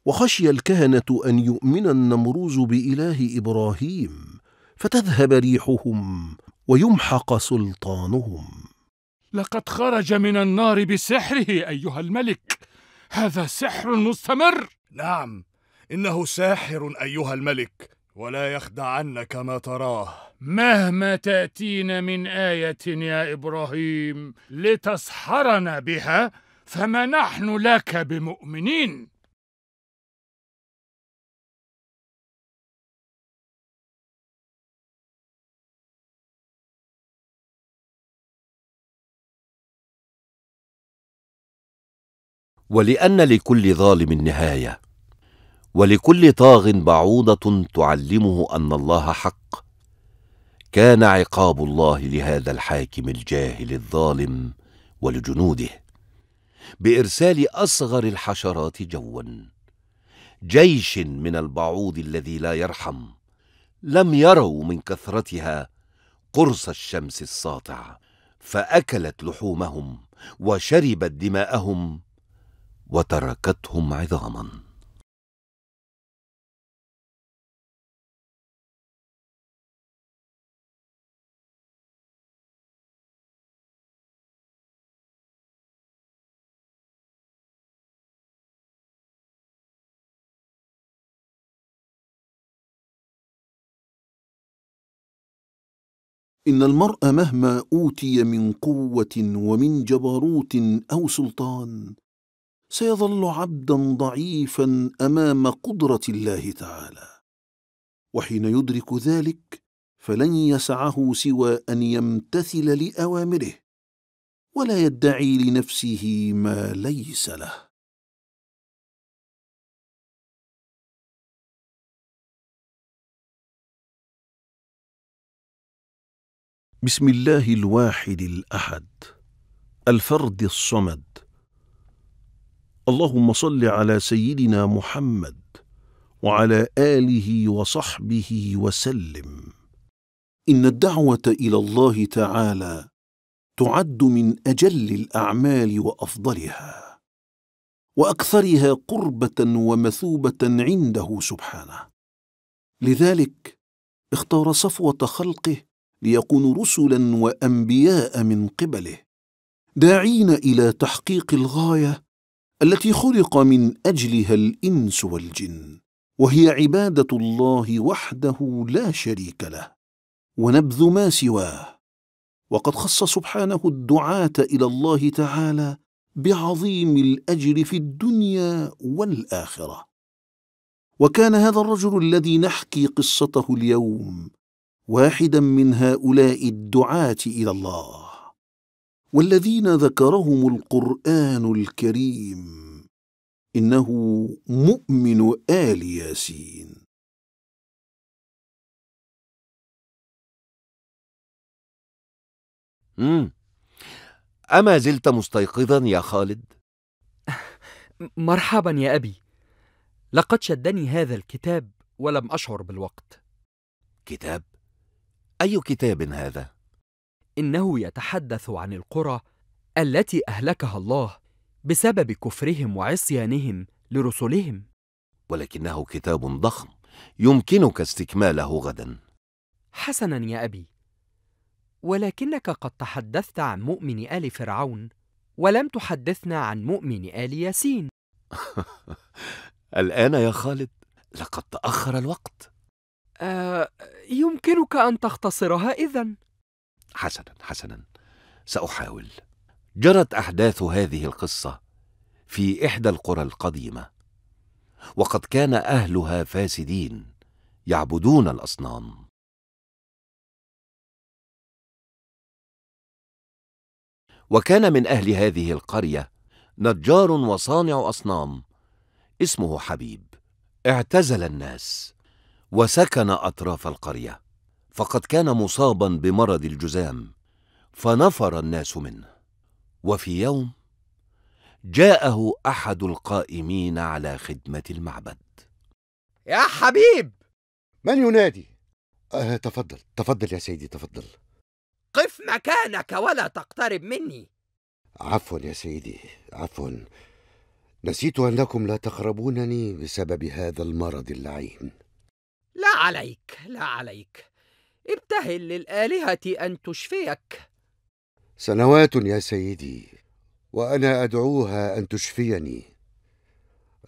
وخشي الكهنة أن يؤمن النمروز بإله إبراهيم فتذهب ريحهم ويمحق سلطانهم لقد خرج من النار بسحره أيها الملك هذا سحر مستمر نعم إنه ساحر أيها الملك ولا يخدعنك ما تراه مهما تأتينا من آية يا إبراهيم لتسحرنا بها فما نحن لك بمؤمنين ولان لكل ظالم نهايه ولكل طاغ بعوضه تعلمه ان الله حق كان عقاب الله لهذا الحاكم الجاهل الظالم ولجنوده بارسال اصغر الحشرات جوا جيش من البعوض الذي لا يرحم لم يروا من كثرتها قرص الشمس الساطع فاكلت لحومهم وشربت دماءهم وتركتهم عظاما ان المرء مهما اوتي من قوه ومن جبروت او سلطان سيظل عبدا ضعيفا امام قدره الله تعالى وحين يدرك ذلك فلن يسعه سوى ان يمتثل لاوامره ولا يدعي لنفسه ما ليس له بسم الله الواحد الاحد الفرد الصمد اللهم صل على سيدنا محمد وعلى اله وصحبه وسلم ان الدعوه الى الله تعالى تعد من اجل الاعمال وافضلها واكثرها قربه ومثوبه عنده سبحانه لذلك اختار صفوه خلقه ليكونوا رسلا وانبياء من قبله داعين الى تحقيق الغايه التي خلق من اجلها الانس والجن وهي عباده الله وحده لا شريك له ونبذ ما سواه وقد خص سبحانه الدعاه الى الله تعالى بعظيم الاجر في الدنيا والاخره وكان هذا الرجل الذي نحكي قصته اليوم واحدا من هؤلاء الدعاه الى الله والذين ذكرهم القرآن الكريم إنه مؤمن آل ياسين مم. أما زلت مستيقظا يا خالد؟ (laughs) مرحبا يا أبي لقد شدني هذا الكتاب ولم أشعر بالوقت كتاب؟ أي كتاب هذا؟ إنه يتحدث عن القرى التي أهلكها الله بسبب كفرهم وعصيانهم لرسلهم ولكنه كتاب ضخم يمكنك استكماله غدا حسنا يا أبي ولكنك قد تحدثت عن مؤمن آل فرعون ولم تحدثنا عن مؤمن آل ياسين (laughs) الآن يا خالد لقد تأخر الوقت آه يمكنك أن تختصرها إذن حسنا حسنا سأحاول جرت أحداث هذه القصة في إحدى القرى القديمة وقد كان أهلها فاسدين يعبدون الأصنام وكان من أهل هذه القرية نجار وصانع أصنام اسمه حبيب اعتزل الناس وسكن أطراف القرية فقد كان مصابا بمرض الجزام فنفر الناس منه وفي يوم جاءه احد القائمين على خدمه المعبد يا حبيب من ينادي أه تفضل تفضل يا سيدي تفضل قف مكانك ولا تقترب مني عفوا يا سيدي عفوا نسيت انكم لا تقربونني بسبب هذا المرض اللعين لا عليك لا عليك ابتهل للآلهة أن تشفيك سنوات يا سيدي وأنا أدعوها أن تشفيني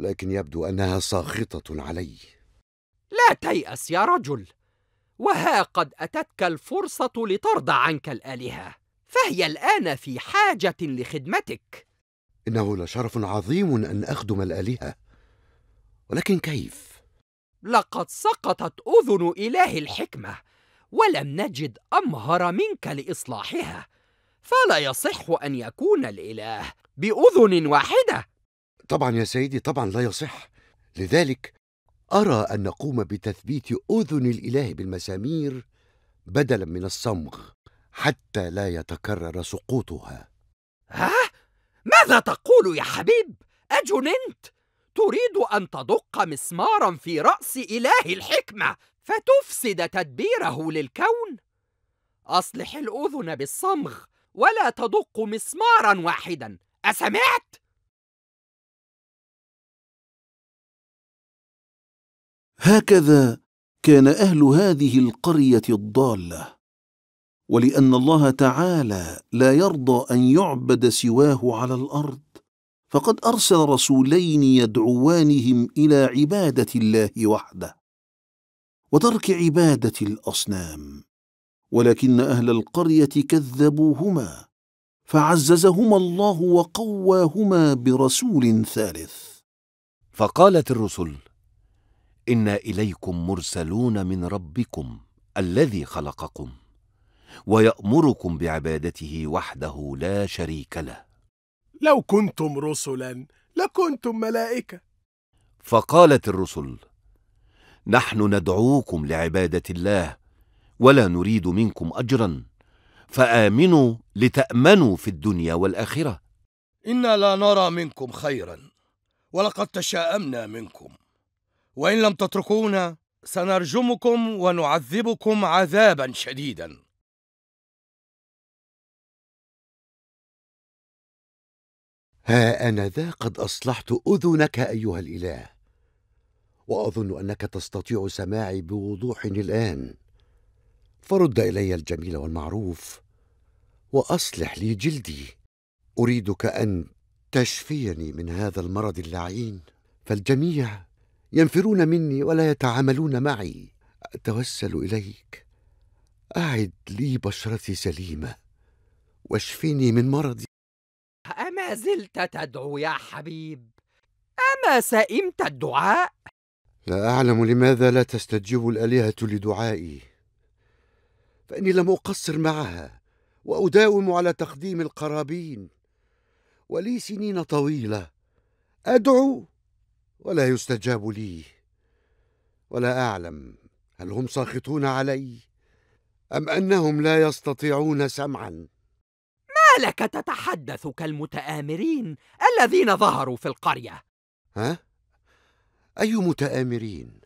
لكن يبدو أنها ساخطة علي لا تيأس يا رجل وها قد أتتك الفرصة لترضى عنك الآلهة فهي الآن في حاجة لخدمتك إنه لشرف عظيم أن أخدم الآلهة ولكن كيف؟ لقد سقطت أذن إله الحكمة ولم نجد امهر منك لاصلاحها فلا يصح ان يكون الاله باذن واحده طبعا يا سيدي طبعا لا يصح لذلك ارى ان نقوم بتثبيت اذن الاله بالمسامير بدلا من الصمغ حتى لا يتكرر سقوطها ها ماذا تقول يا حبيب اجننت تريد ان تدق مسمارا في راس اله الحكمه فتفسد تدبيره للكون اصلح الاذن بالصمغ ولا تدق مسمارا واحدا اسمعت هكذا كان اهل هذه القريه الضاله ولان الله تعالى لا يرضى ان يعبد سواه على الارض فقد ارسل رسولين يدعوانهم الى عباده الله وحده وترك عباده الاصنام ولكن اهل القريه كذبوهما فعززهما الله وقواهما برسول ثالث فقالت الرسل انا اليكم مرسلون من ربكم الذي خلقكم ويامركم بعبادته وحده لا شريك له لو كنتم رسلا لكنتم ملائكه فقالت الرسل نحن ندعوكم لعباده الله ولا نريد منكم اجرا فامنوا لتامنوا في الدنيا والاخره انا لا نرى منكم خيرا ولقد تشاءمنا منكم وان لم تتركونا سنرجمكم ونعذبكم عذابا شديدا ها انا ذا قد اصلحت اذنك ايها الاله واظن انك تستطيع سماعي بوضوح الان فرد الي الجميل والمعروف واصلح لي جلدي اريدك ان تشفيني من هذا المرض اللعين فالجميع ينفرون مني ولا يتعاملون معي اتوسل اليك اعد لي بشرتي سليمه واشفيني من مرضي اما زلت تدعو يا حبيب اما سئمت الدعاء لا أعلم لماذا لا تستجيب الآلهة لدعائي فإني لم أقصر معها وأداوم على تقديم القرابين ولي سنين طويلة أدعو ولا يستجاب لي ولا أعلم هل هم ساخطون علي أم أنهم لا يستطيعون سمعا ما لك تتحدث كالمتآمرين الذين ظهروا في القرية ها؟ أي متآمرين؟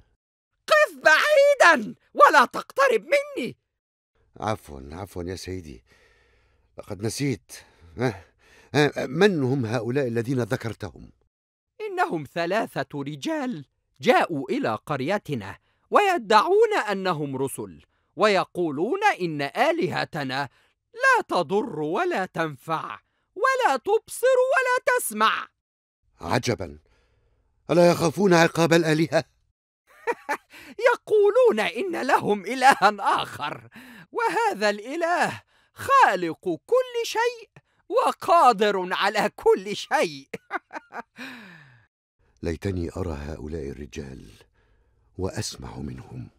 قف بعيدا ولا تقترب مني عفوا عفوا يا سيدي لقد نسيت من هم هؤلاء الذين ذكرتهم؟ إنهم ثلاثة رجال جاءوا إلى قريتنا ويدعون أنهم رسل ويقولون إن آلهتنا لا تضر ولا تنفع ولا تبصر ولا تسمع عجبا ألا يخافون عقاب الآلهة؟ (laughs) يقولون إن لهم إلها آخر وهذا الإله خالق كل شيء وقادر على كل شيء (laughs) ليتني أرى هؤلاء الرجال وأسمع منهم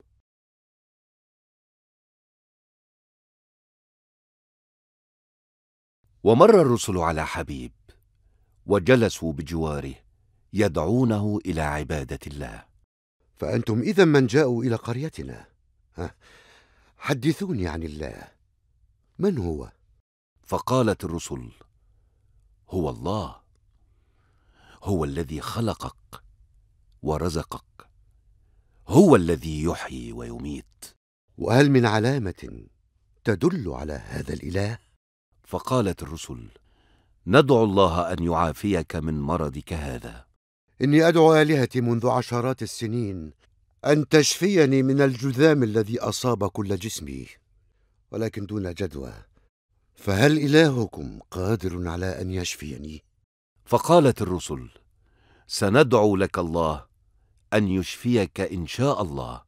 ومر الرسل على حبيب وجلسوا بجواره يدعونه إلى عبادة الله فأنتم إذا من جاءوا إلى قريتنا حدثوني عن الله من هو؟ فقالت الرسل هو الله هو الذي خلقك ورزقك هو الذي يحيي ويميت وهل من علامة تدل على هذا الإله؟ فقالت الرسل ندعو الله أن يعافيك من مرضك هذا إني أدعو آلهتي منذ عشرات السنين أن تشفيني من الجذام الذي أصاب كل جسمي ولكن دون جدوى فهل إلهكم قادر على أن يشفيني؟ فقالت الرسل سندعو لك الله أن يشفيك إن شاء الله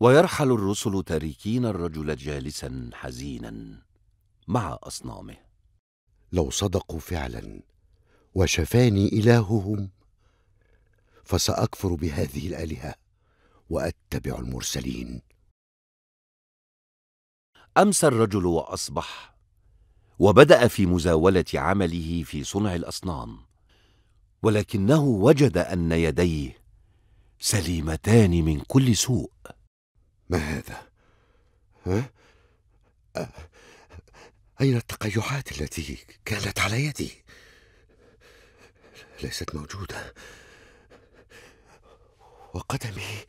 ويرحل الرسل تاركين الرجل جالسا حزينا مع أصنامه لو صدقوا فعلا وشفاني إلههم فساكفر بهذه الالهه واتبع المرسلين امسى الرجل واصبح وبدا في مزاوله عمله في صنع الاصنام ولكنه وجد ان يديه سليمتان من كل سوء ما هذا ها اين التقيحات التي كانت على يدي ليست موجوده وقدمي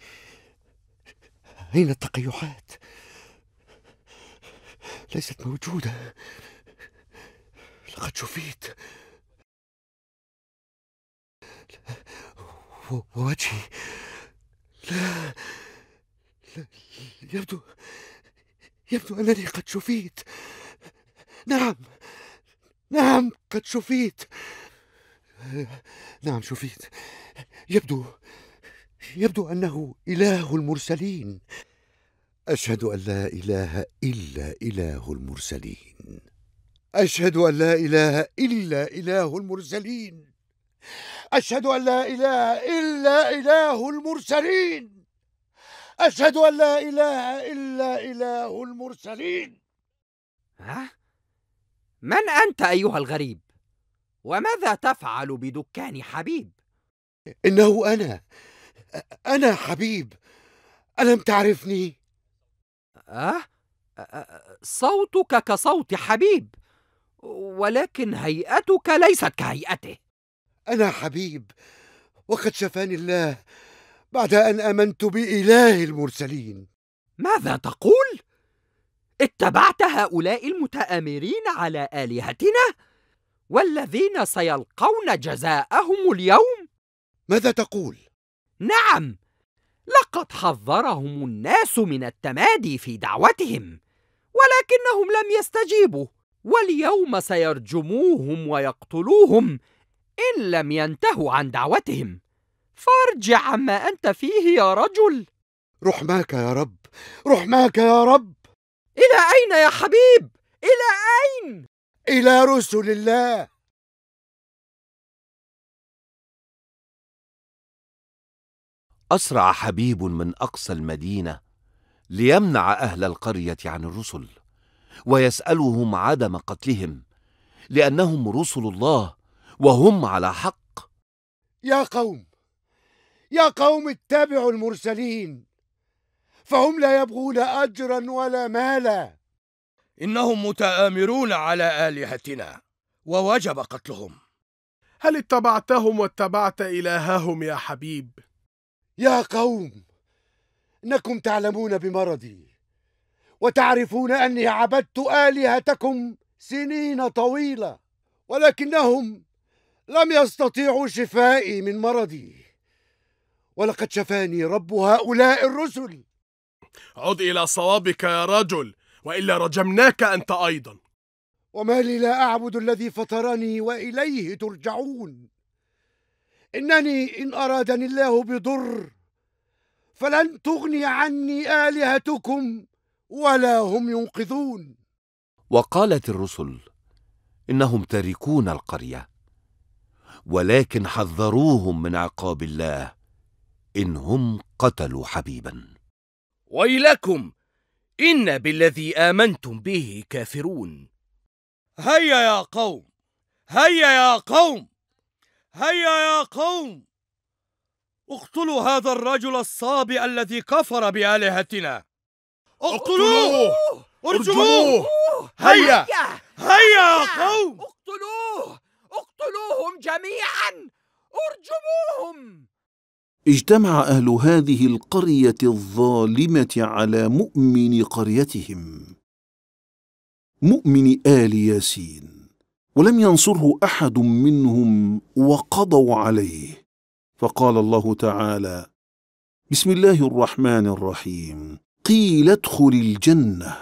أين التقيحات؟ ليست موجودة لقد شفيت ووجهي لا. لا يبدو يبدو أنني قد شفيت نعم نعم قد شفيت نعم شفيت يبدو يبدو انه اله المرسلين اشهد ان لا اله الا اله المرسلين اشهد ان لا اله الا اله المرسلين اشهد ان لا اله الا اله المرسلين اشهد ان لا اله الا اله المرسلين ها من انت ايها الغريب وماذا تفعل بدكان حبيب انه انا أنا حبيب ألم تعرفني؟ أه؟ صوتك كصوت حبيب ولكن هيئتك ليست كهيئته أنا حبيب وقد شفاني الله بعد أن آمنت بإله المرسلين ماذا تقول؟ اتبعت هؤلاء المتآمرين على آلهتنا؟ والذين سيلقون جزاءهم اليوم؟ ماذا تقول؟ نعم لقد حذرهم الناس من التمادي في دعوتهم ولكنهم لم يستجيبوا واليوم سيرجموهم ويقتلوهم ان لم ينتهوا عن دعوتهم فارجع عما انت فيه يا رجل رحماك يا رب رحماك يا رب الى اين يا حبيب الى اين الى رسل الله اسرع حبيب من اقصى المدينه ليمنع اهل القريه عن الرسل ويسالهم عدم قتلهم لانهم رسل الله وهم على حق يا قوم يا قوم اتبعوا المرسلين فهم لا يبغون اجرا ولا مالا انهم متامرون على الهتنا ووجب قتلهم هل اتبعتهم واتبعت الههم يا حبيب يا قوم انكم تعلمون بمرضي وتعرفون اني عبدت الهتكم سنين طويله ولكنهم لم يستطيعوا شفائي من مرضي ولقد شفاني رب هؤلاء الرسل عد الى صوابك يا رجل والا رجمناك انت ايضا وما لي لا اعبد الذي فطرني واليه ترجعون إنني إن أرادني الله بضر فلن تغني عني آلهتكم ولا هم ينقذون وقالت الرسل إنهم تاركون القرية ولكن حذروهم من عقاب الله إن هم قتلوا حبيبا ويلكم إن بالذي آمنتم به كافرون هيا يا قوم هيا يا قوم هيا يا قوم اقتلوا هذا الرجل الصابئ الذي كفر بآلهتنا اقتلوه ارجموه هيا هيا يا قوم اقتلوه اقتلوهم جميعا ارجموهم اجتمع اهل هذه القريه الظالمه على مؤمن قريتهم مؤمن ال ياسين ولم ينصره احد منهم وقضوا عليه فقال الله تعالى بسم الله الرحمن الرحيم قيل ادخل الجنه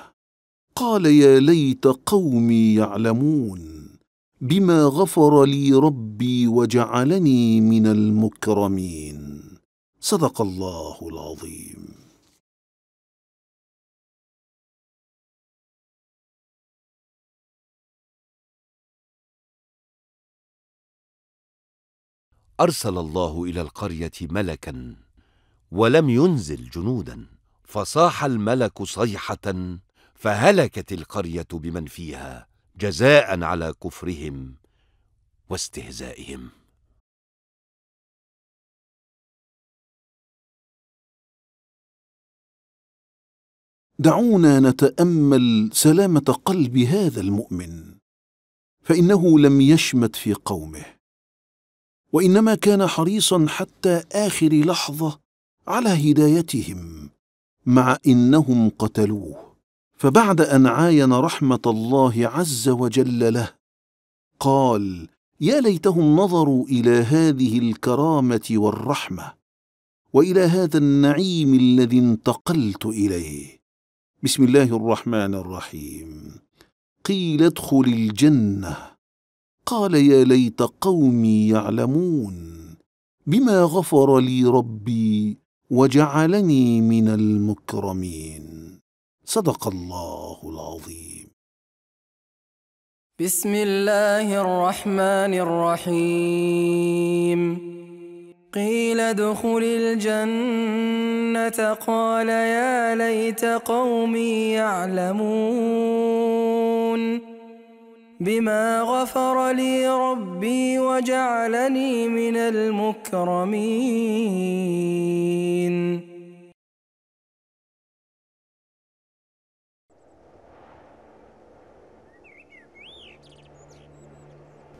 قال يا ليت قومي يعلمون بما غفر لي ربي وجعلني من المكرمين صدق الله العظيم ارسل الله الى القريه ملكا ولم ينزل جنودا فصاح الملك صيحه فهلكت القريه بمن فيها جزاء على كفرهم واستهزائهم دعونا نتامل سلامه قلب هذا المؤمن فانه لم يشمت في قومه وانما كان حريصا حتى اخر لحظه على هدايتهم مع انهم قتلوه فبعد ان عاين رحمه الله عز وجل له قال يا ليتهم نظروا الى هذه الكرامه والرحمه والى هذا النعيم الذي انتقلت اليه بسم الله الرحمن الرحيم قيل ادخل الجنه قال يا ليت قومي يعلمون بما غفر لي ربي وجعلني من المكرمين صدق الله العظيم بسم الله الرحمن الرحيم قيل ادخل الجنة قال يا ليت قومي يعلمون بما غفر لي ربي وجعلني من المكرمين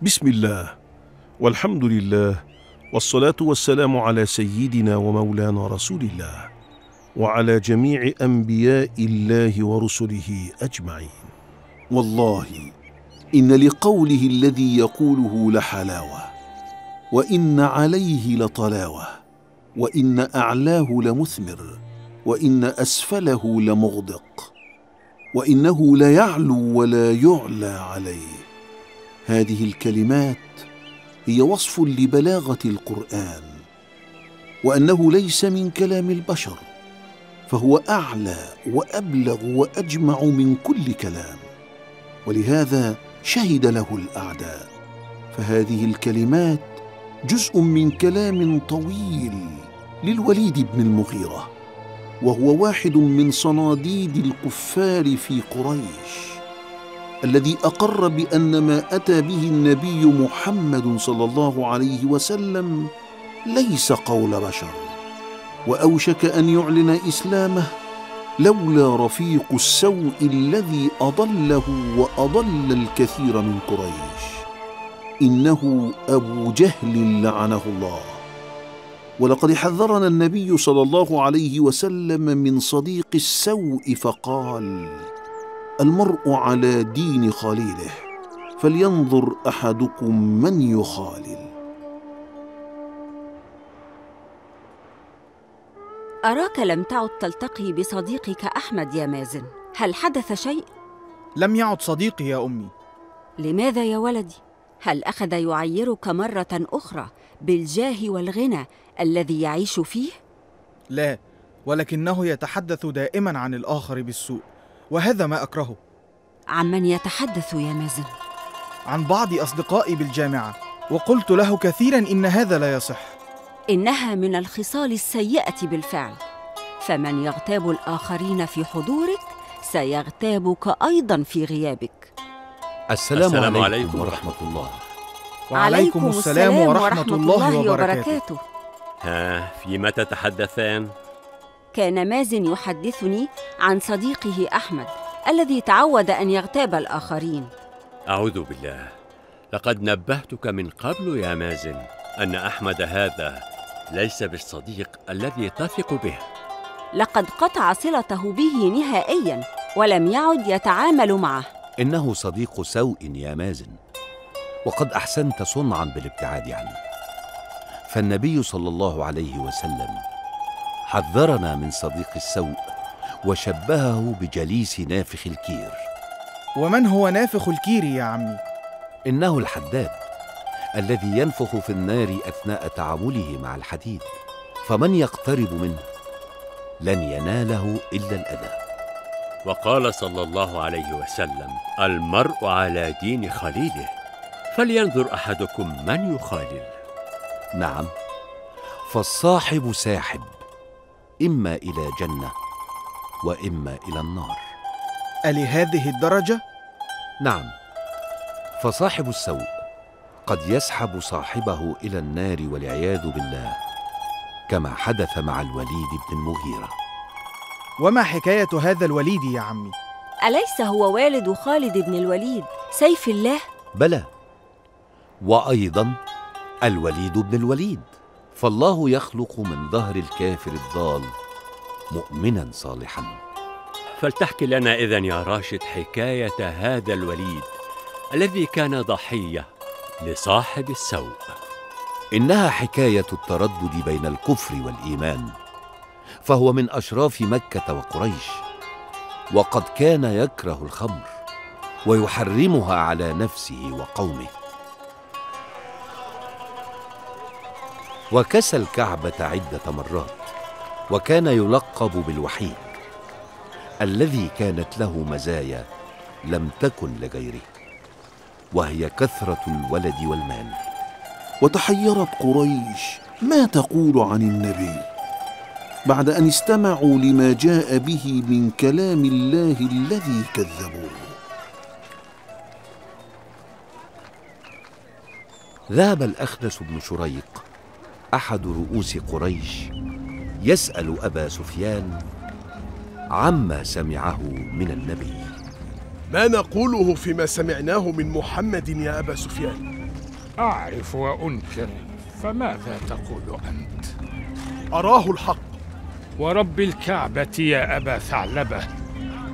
بسم الله والحمد لله والصلاة والسلام على سيدنا ومولانا رسول الله وعلى جميع أنبياء الله ورسله أجمعين والله ان لقوله الذي يقوله لحلاوه وان عليه لطلاوه وان اعلاه لمثمر وان اسفله لمغدق وانه ليعلو ولا يعلى عليه هذه الكلمات هي وصف لبلاغه القران وانه ليس من كلام البشر فهو اعلى وابلغ واجمع من كل كلام ولهذا شهد له الاعداء فهذه الكلمات جزء من كلام طويل للوليد بن المغيره وهو واحد من صناديد الكفار في قريش الذي اقر بان ما اتى به النبي محمد صلى الله عليه وسلم ليس قول بشر واوشك ان يعلن اسلامه لولا رفيق السوء الذي اضله واضل الكثير من قريش انه ابو جهل لعنه الله ولقد حذرنا النبي صلى الله عليه وسلم من صديق السوء فقال المرء على دين خليله فلينظر احدكم من يخالل أراك لم تعد تلتقي بصديقك أحمد يا مازن هل حدث شيء؟ لم يعد صديقي يا أمي لماذا يا ولدي؟ هل أخذ يعيرك مرة أخرى بالجاه والغنى الذي يعيش فيه؟ لا ولكنه يتحدث دائما عن الآخر بالسوء وهذا ما أكرهه عن من يتحدث يا مازن؟ عن بعض أصدقائي بالجامعة وقلت له كثيرا إن هذا لا يصح إنها من الخصال السيئة بالفعل فمن يغتاب الآخرين في حضورك سيغتابك أيضا في غيابك السلام, السلام عليكم, عليكم ورحمة الله وعليكم السلام, السلام ورحمة, ورحمة الله, وبركاته ها فيما تتحدثان؟ كان مازن يحدثني عن صديقه أحمد الذي تعود أن يغتاب الآخرين أعوذ بالله لقد نبهتك من قبل يا مازن أن أحمد هذا ليس بالصديق الذي تثق به لقد قطع صلته به نهائيا ولم يعد يتعامل معه انه صديق سوء يا مازن وقد احسنت صنعا بالابتعاد عنه فالنبي صلى الله عليه وسلم حذرنا من صديق السوء وشبهه بجليس نافخ الكير ومن هو نافخ الكير يا عمي انه الحداد الذي ينفخ في النار اثناء تعامله مع الحديد فمن يقترب منه لن يناله الا الاذى وقال صلى الله عليه وسلم المرء على دين خليله فلينظر احدكم من يخالل نعم فالصاحب ساحب اما الى جنه واما الى النار الهذه الدرجه نعم فصاحب السوء قد يسحب صاحبه الى النار والعياذ بالله كما حدث مع الوليد بن المغيره وما حكايه هذا الوليد يا عمي اليس هو والد خالد بن الوليد سيف الله بلى وايضا الوليد بن الوليد فالله يخلق من ظهر الكافر الضال مؤمنا صالحا فلتحكي لنا اذن يا راشد حكايه هذا الوليد الذي كان ضحيه لصاحب السوء انها حكايه التردد بين الكفر والايمان فهو من اشراف مكه وقريش وقد كان يكره الخمر ويحرمها على نفسه وقومه وكسى الكعبه عده مرات وكان يلقب بالوحيد الذي كانت له مزايا لم تكن لغيره وهي كثرة الولد والمال وتحيرت قريش ما تقول عن النبي بعد أن استمعوا لما جاء به من كلام الله الذي كذبوه ذهب الأخنس بن شريق أحد رؤوس قريش يسأل أبا سفيان عما سمعه من النبي ما نقوله فيما سمعناه من محمد يا أبا سفيان؟ أعرف وأنكر فماذا تقول أنت؟ أراه الحق ورب الكعبة يا أبا ثعلبة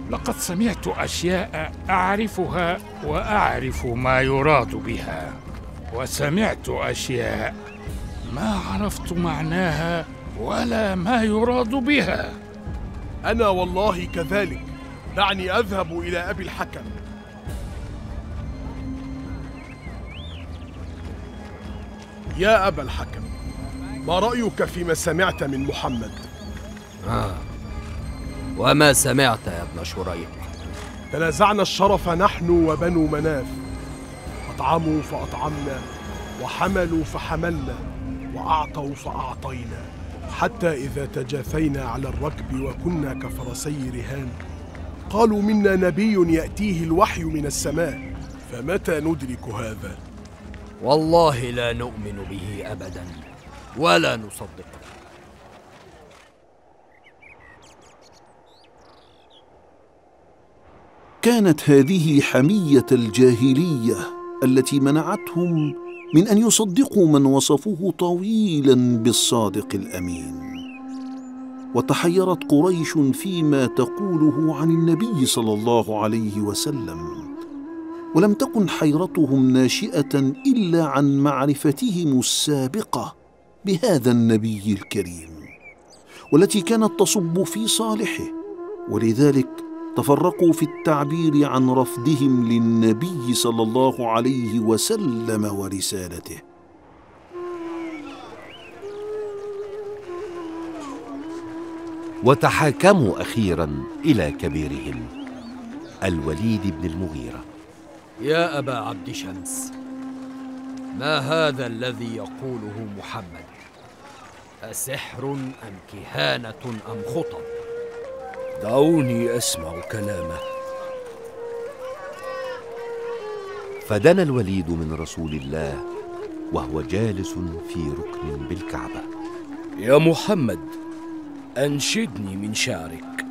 لقد سمعت أشياء أعرفها وأعرف ما يراد بها وسمعت أشياء ما عرفت معناها ولا ما يراد بها أنا والله كذلك دعني أذهب إلى أبي الحكم يا أبا الحكم ما رأيك فيما سمعت من محمد؟ آه وما سمعت يا ابن شريح تنازعنا الشرف نحن وبنو مناف أطعموا فأطعمنا وحملوا فحملنا وأعطوا فأعطينا حتى إذا تجاثينا على الركب وكنا كفرسي رهان قالوا منا نبي ياتيه الوحي من السماء فمتى ندرك هذا والله لا نؤمن به ابدا ولا نصدقه كانت هذه حميه الجاهليه التي منعتهم من ان يصدقوا من وصفوه طويلا بالصادق الامين وتحيرت قريش فيما تقوله عن النبي صلى الله عليه وسلم ولم تكن حيرتهم ناشئه الا عن معرفتهم السابقه بهذا النبي الكريم والتي كانت تصب في صالحه ولذلك تفرقوا في التعبير عن رفضهم للنبي صلى الله عليه وسلم ورسالته وتحاكموا اخيرا الى كبيرهم الوليد بن المغيره يا ابا عبد شمس ما هذا الذي يقوله محمد اسحر ام كهانه ام خطب دعوني اسمع كلامه فدنا الوليد من رسول الله وهو جالس في ركن بالكعبه يا محمد أنشدني من شعرك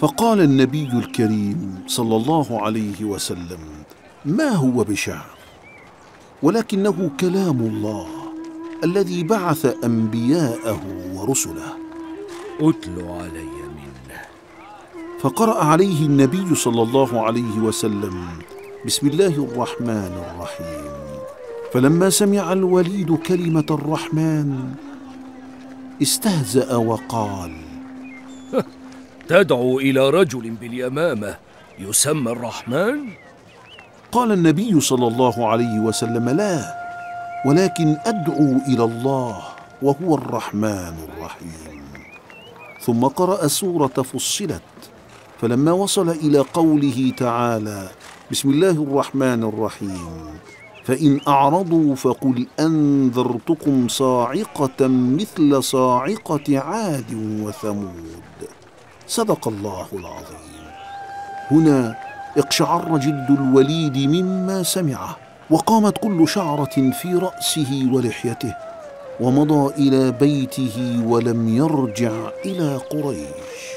فقال النبي الكريم صلى الله عليه وسلم ما هو بشعر ولكنه كلام الله الذي بعث أنبياءه ورسله أتل علي منه فقرأ عليه النبي صلى الله عليه وسلم بسم الله الرحمن الرحيم فلما سمع الوليد كلمة الرحمن استهزأ وقال تدعو إلى رجل باليمامة يسمى الرحمن؟ قال النبي صلى الله عليه وسلم لا ولكن أدعو إلى الله وهو الرحمن الرحيم ثم قرأ سورة فصلت فلما وصل إلى قوله تعالى بسم الله الرحمن الرحيم فإن أعرضوا فقل أنذرتكم صاعقة مثل صاعقة عاد وثمود صدق الله العظيم هنا اقشعر جد الوليد مما سمعه وقامت كل شعرة في رأسه ولحيته ومضى إلى بيته ولم يرجع إلى قريش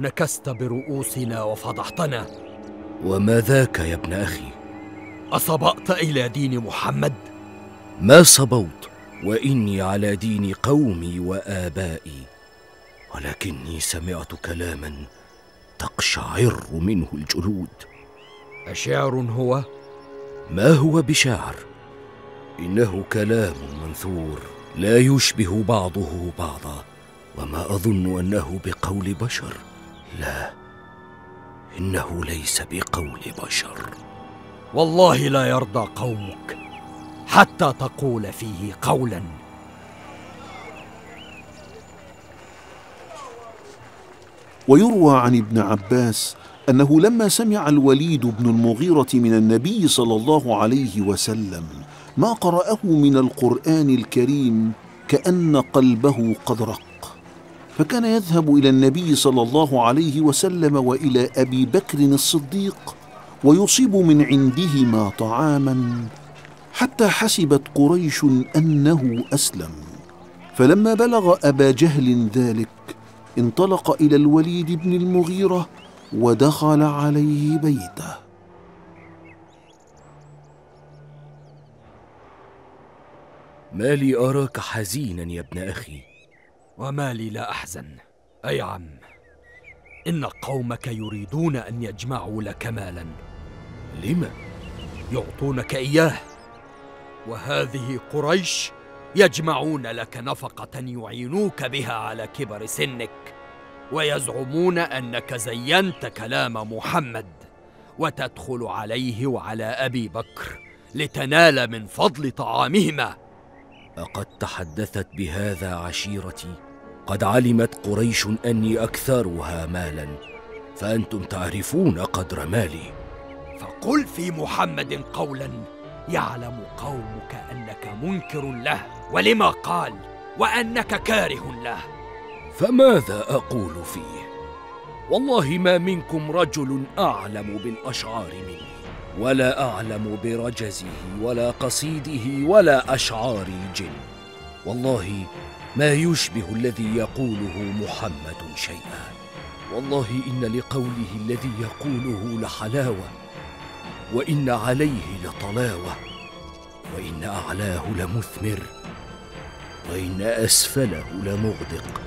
نكست برؤوسنا وفضحتنا وما ذاك يا ابن اخي اصبات الى دين محمد ما صبوت واني على دين قومي وابائي ولكني سمعت كلاما تقشعر منه الجلود اشعر هو ما هو بشعر انه كلام منثور لا يشبه بعضه بعضا وما اظن انه بقول بشر لا انه ليس بقول بشر والله لا يرضى قومك حتى تقول فيه قولا ويروى عن ابن عباس انه لما سمع الوليد بن المغيره من النبي صلى الله عليه وسلم ما قراه من القران الكريم كان قلبه قد رق فكان يذهب الى النبي صلى الله عليه وسلم والى ابي بكر الصديق ويصيب من عندهما طعاما حتى حسبت قريش انه اسلم فلما بلغ ابا جهل ذلك انطلق الى الوليد بن المغيره ودخل عليه بيته ما لي اراك حزينا يا ابن اخي وما لي لا أحزن أي عم إن قومك يريدون أن يجمعوا لك مالا لما؟ يعطونك إياه وهذه قريش يجمعون لك نفقة يعينوك بها على كبر سنك ويزعمون أنك زينت كلام محمد وتدخل عليه وعلى أبي بكر لتنال من فضل طعامهما أقد تحدثت بهذا عشيرتي قد علمت قريش اني اكثرها مالا فانتم تعرفون قدر مالي فقل في محمد قولا يعلم قومك انك منكر له ولما قال وانك كاره له فماذا اقول فيه والله ما منكم رجل اعلم بالاشعار مني ولا اعلم برجزه ولا قصيده ولا اشعار الجن والله ما يشبه الذي يقوله محمد شيئا والله ان لقوله الذي يقوله لحلاوه وان عليه لطلاوه وان اعلاه لمثمر وان اسفله لمغدق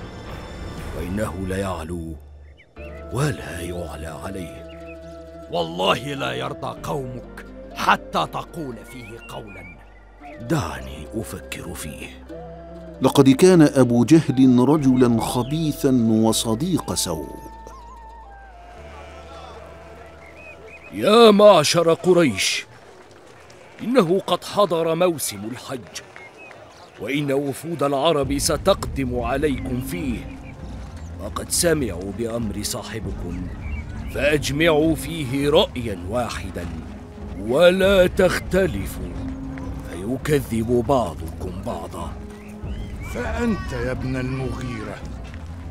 وانه ليعلو ولا يعلى عليه والله لا يرضى قومك حتى تقول فيه قولا دعني افكر فيه لقد كان ابو جهل رجلا خبيثا وصديق سوء يا معشر قريش انه قد حضر موسم الحج وان وفود العرب ستقدم عليكم فيه وقد سمعوا بامر صاحبكم فاجمعوا فيه رايا واحدا ولا تختلفوا فيكذب بعضكم بعضا فأنت يا ابن المغيرة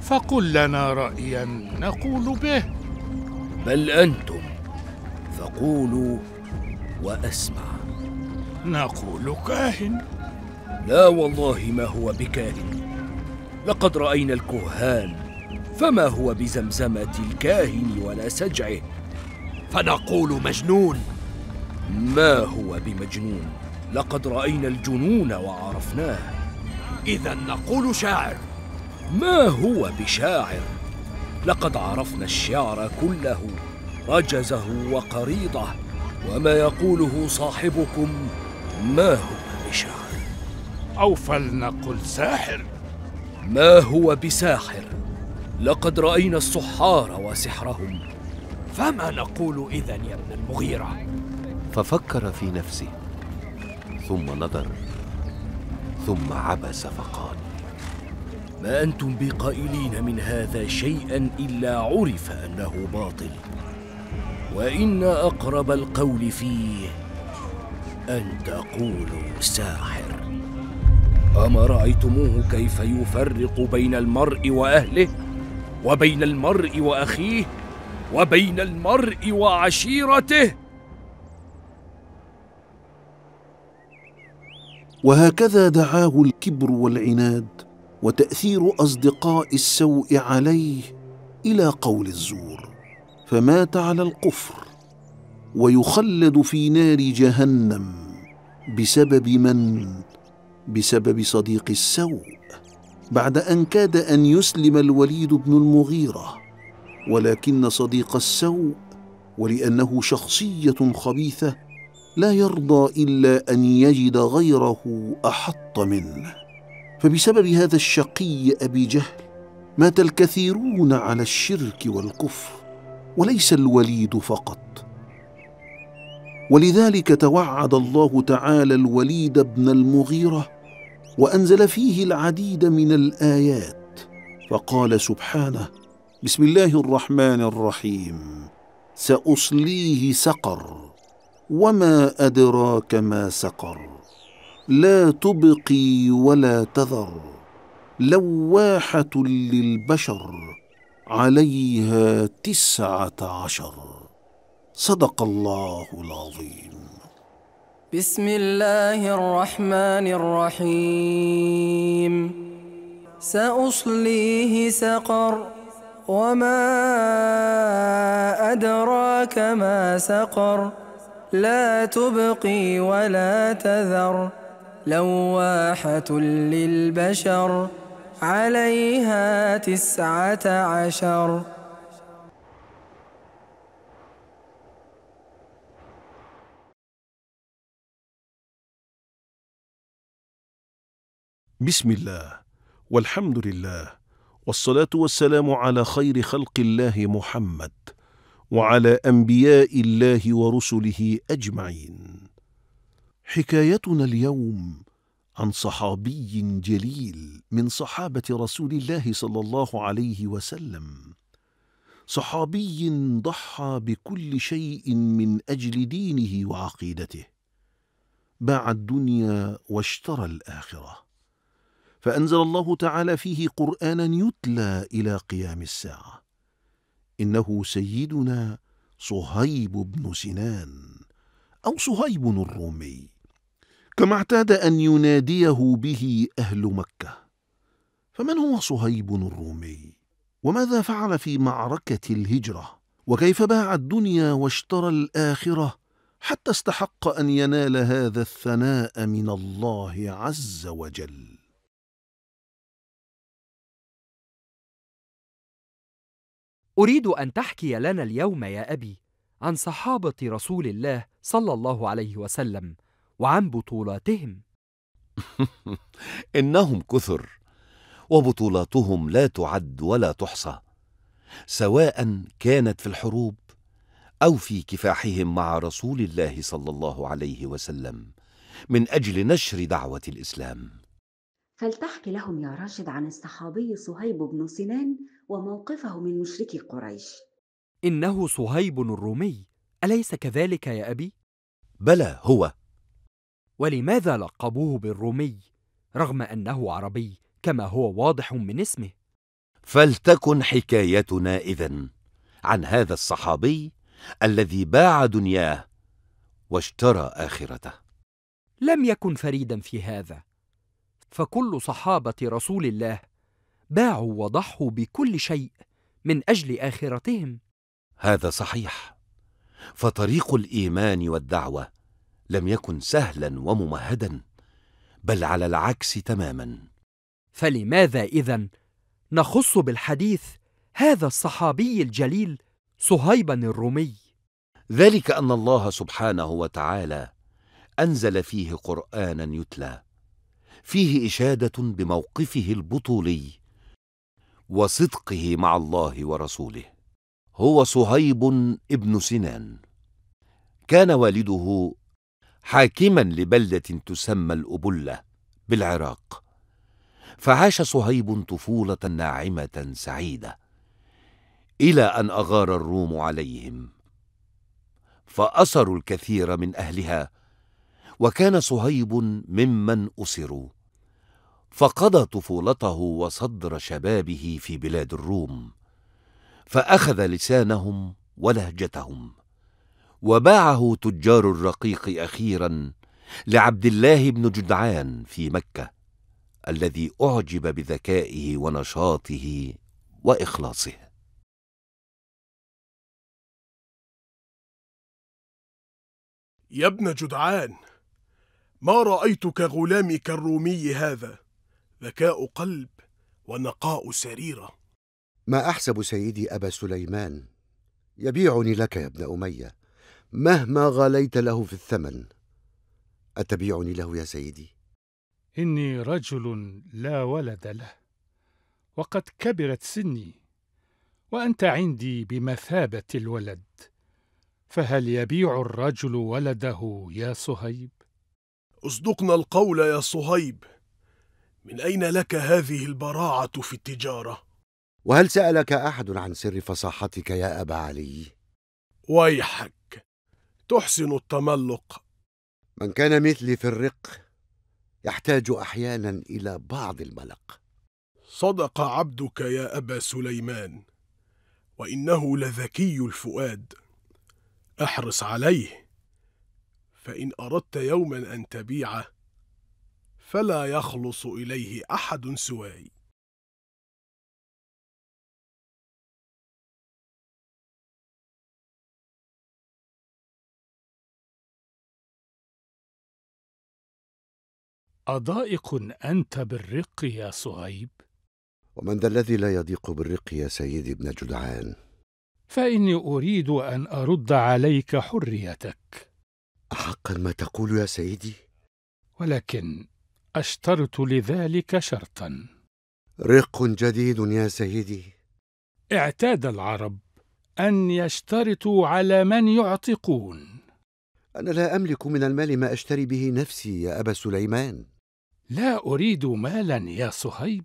فقل لنا رأيا نقول به بل أنتم فقولوا وأسمع نقول كاهن لا والله ما هو بكاهن لقد رأينا الكهان فما هو بزمزمة الكاهن ولا سجعه فنقول مجنون ما هو بمجنون لقد رأينا الجنون وعرفناه إذا نقول شاعر ما هو بشاعر لقد عرفنا الشعر كله رجزه وقريضه وما يقوله صاحبكم ما هو بشاعر أو فلنقل ساحر ما هو بساحر لقد رأينا السحار وسحرهم فما نقول إذا يا ابن المغيرة ففكر في نفسه ثم نظر ثم عبس فقال ما انتم بقائلين من هذا شيئا الا عرف انه باطل وان اقرب القول فيه ان تقولوا ساحر اما رايتموه كيف يفرق بين المرء واهله وبين المرء واخيه وبين المرء وعشيرته وهكذا دعاه الكبر والعناد وتاثير اصدقاء السوء عليه الى قول الزور فمات على القفر ويخلد في نار جهنم بسبب من بسبب صديق السوء بعد ان كاد ان يسلم الوليد بن المغيره ولكن صديق السوء ولانه شخصيه خبيثه لا يرضى الا ان يجد غيره احط منه فبسبب هذا الشقي ابي جهل مات الكثيرون على الشرك والكفر وليس الوليد فقط ولذلك توعد الله تعالى الوليد بن المغيره وانزل فيه العديد من الايات فقال سبحانه بسم الله الرحمن الرحيم ساصليه سقر وما أدراك ما سقر لا تبقي ولا تذر لواحة للبشر عليها تسعة عشر صدق الله العظيم بسم الله الرحمن الرحيم سأصليه سقر وما أدراك ما سقر لا تبقي ولا تذر لواحة للبشر عليها تسعة عشر بسم الله والحمد لله والصلاة والسلام على خير خلق الله محمد وعلى انبياء الله ورسله اجمعين حكايتنا اليوم عن صحابي جليل من صحابه رسول الله صلى الله عليه وسلم صحابي ضحى بكل شيء من اجل دينه وعقيدته باع الدنيا واشترى الاخره فانزل الله تعالى فيه قرانا يتلى الى قيام الساعه إنه سيدنا صهيب بن سنان أو صهيب الرومي كما اعتاد أن يناديه به أهل مكة فمن هو صهيب الرومي؟ وماذا فعل في معركة الهجرة؟ وكيف باع الدنيا واشترى الآخرة حتى استحق أن ينال هذا الثناء من الله عز وجل؟ أريد أن تحكي لنا اليوم يا أبي عن صحابة رسول الله صلى الله عليه وسلم وعن بطولاتهم (laughs) إنهم كثر وبطولاتهم لا تعد ولا تحصى سواء كانت في الحروب أو في كفاحهم مع رسول الله صلى الله عليه وسلم من أجل نشر دعوة الإسلام فلتحكي لهم يا راشد عن الصحابي صهيب بن سنان وموقفه من مشركي قريش انه صهيب الرومي اليس كذلك يا ابي بلى هو ولماذا لقبوه بالرومي رغم انه عربي كما هو واضح من اسمه فلتكن حكايتنا اذن عن هذا الصحابي الذي باع دنياه واشترى اخرته لم يكن فريدا في هذا فكل صحابه رسول الله باعوا وضحوا بكل شيء من اجل اخرتهم هذا صحيح فطريق الايمان والدعوه لم يكن سهلا وممهدا بل على العكس تماما فلماذا اذا نخص بالحديث هذا الصحابي الجليل صهيبا الرومي ذلك ان الله سبحانه وتعالى انزل فيه قرانا يتلى فيه اشاده بموقفه البطولي وصدقه مع الله ورسوله هو صهيب ابن سنان كان والده حاكما لبلده تسمى الابله بالعراق فعاش صهيب طفوله ناعمه سعيده الى ان اغار الروم عليهم فاسروا الكثير من اهلها وكان صهيب ممن اسروا فقضى طفولته وصدر شبابه في بلاد الروم فاخذ لسانهم ولهجتهم وباعه تجار الرقيق اخيرا لعبد الله بن جدعان في مكه الذي اعجب بذكائه ونشاطه واخلاصه يا ابن جدعان ما رأيتك غلامك الرومي هذا ذكاء قلب ونقاء سريرة ما أحسب سيدي أبا سليمان يبيعني لك يا ابن أمية مهما غليت له في الثمن أتبيعني له يا سيدي؟ إني رجل لا ولد له وقد كبرت سني وأنت عندي بمثابة الولد فهل يبيع الرجل ولده يا صهيب؟ اصدقنا القول يا صهيب من أين لك هذه البراعة في التجارة؟ وهل سألك أحد عن سر فصاحتك يا أبا علي؟ ويحك تحسن التملق من كان مثلي في الرق يحتاج أحيانا إلى بعض الملق صدق عبدك يا أبا سليمان وإنه لذكي الفؤاد احرص عليه فإن أردت يوما أن تبيعه فلا يخلص إليه أحد سواي أضائق أنت بالرق يا صهيب؟ ومن ذا الذي لا يضيق بالرق يا سيدي ابن جدعان؟ فإني أريد أن أرد عليك حريتك. أحقا ما تقول يا سيدي؟ ولكن أشترط لذلك شرطا رق جديد يا سيدي اعتاد العرب أن يشترطوا على من يعتقون أنا لا أملك من المال ما أشتري به نفسي يا أبا سليمان لا أريد مالا يا صهيب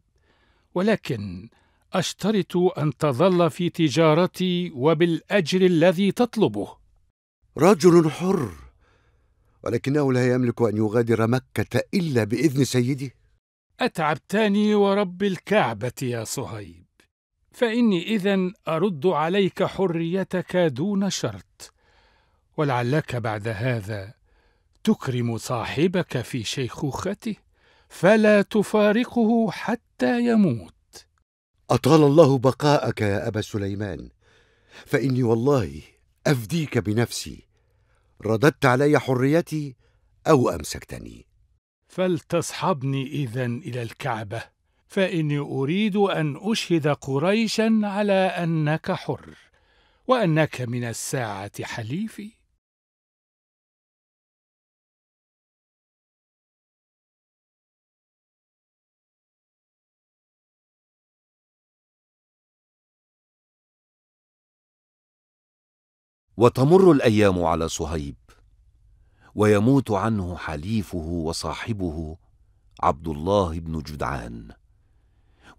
ولكن أشترط أن تظل في تجارتي وبالأجر الذي تطلبه رجل حر ولكنه لا يملك أن يغادر مكة إلا بإذن سيدي أتعبتني ورب الكعبة يا صهيب فإني إذا أرد عليك حريتك دون شرط ولعلك بعد هذا تكرم صاحبك في شيخوخته فلا تفارقه حتى يموت أطال الله بقاءك يا أبا سليمان فإني والله أفديك بنفسي رددت علي حريتي أو أمسكتني فلتصحبني إذا إلى الكعبة فإني أريد أن أشهد قريشا على أنك حر وأنك من الساعة حليفي وتمر الايام على صهيب ويموت عنه حليفه وصاحبه عبد الله بن جدعان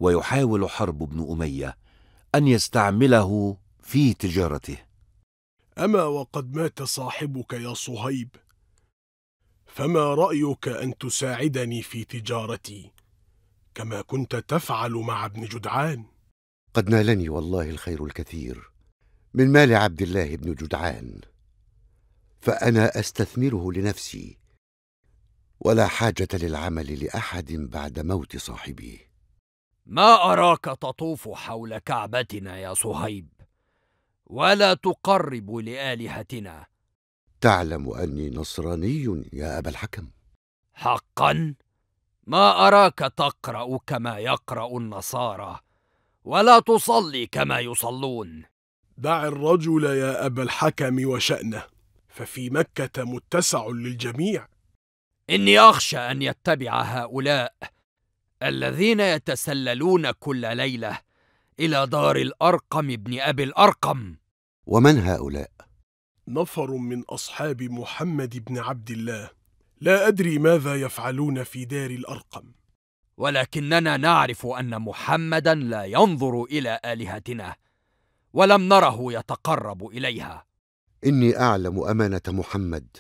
ويحاول حرب بن اميه ان يستعمله في تجارته اما وقد مات صاحبك يا صهيب فما رايك ان تساعدني في تجارتي كما كنت تفعل مع ابن جدعان قد نالني والله الخير الكثير من مال عبد الله بن جدعان فأنا أستثمره لنفسي ولا حاجة للعمل لأحد بعد موت صاحبي ما أراك تطوف حول كعبتنا يا صهيب ولا تقرب لآلهتنا تعلم أني نصراني يا أبا الحكم حقا ما أراك تقرأ كما يقرأ النصارى ولا تصلي كما يصلون دع الرجل يا أبا الحكم وشأنه ففي مكة متسع للجميع إني أخشى أن يتبع هؤلاء الذين يتسللون كل ليلة إلى دار الأرقم بن أبي الأرقم ومن هؤلاء؟ نفر من أصحاب محمد بن عبد الله لا أدري ماذا يفعلون في دار الأرقم ولكننا نعرف أن محمدا لا ينظر إلى آلهتنا ولم نره يتقرب اليها اني اعلم امانه محمد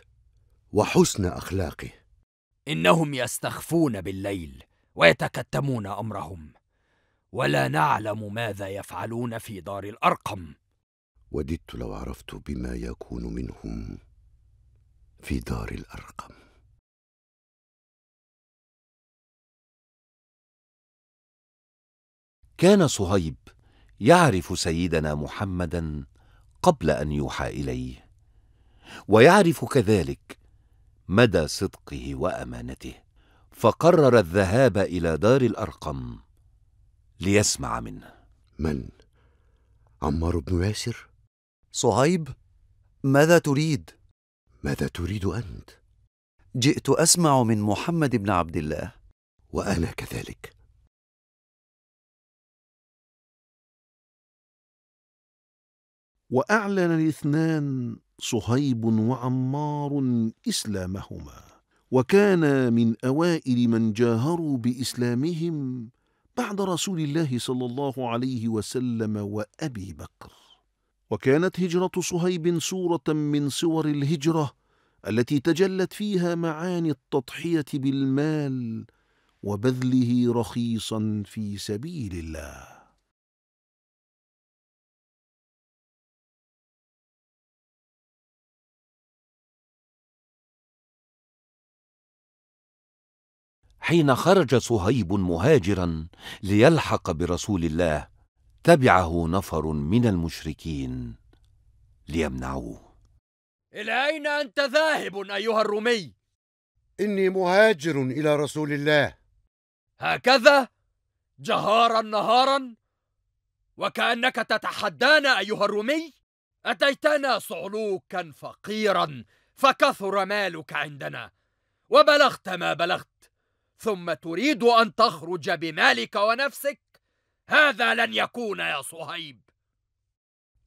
وحسن اخلاقه انهم يستخفون بالليل ويتكتمون امرهم ولا نعلم ماذا يفعلون في دار الارقم وددت لو عرفت بما يكون منهم في دار الارقم كان صهيب يعرف سيدنا محمدا قبل ان يوحى اليه ويعرف كذلك مدى صدقه وامانته فقرر الذهاب الى دار الارقم ليسمع منه من عمار بن ياسر صهيب ماذا تريد ماذا تريد انت جئت اسمع من محمد بن عبد الله وانا كذلك واعلن الاثنان صهيب وعمار اسلامهما وكانا من اوائل من جاهروا باسلامهم بعد رسول الله صلى الله عليه وسلم وابي بكر وكانت هجره صهيب صوره من صور الهجره التي تجلت فيها معاني التضحيه بالمال وبذله رخيصا في سبيل الله حين خرج صهيب مهاجرا ليلحق برسول الله تبعه نفر من المشركين ليمنعوه الى اين انت ذاهب ايها الرومي اني مهاجر الى رسول الله هكذا جهارا نهارا وكانك تتحدانا ايها الرومي اتيتنا صعلوكا فقيرا فكثر مالك عندنا وبلغت ما بلغت ثم تريد أن تخرج بمالك ونفسك هذا لن يكون يا صهيب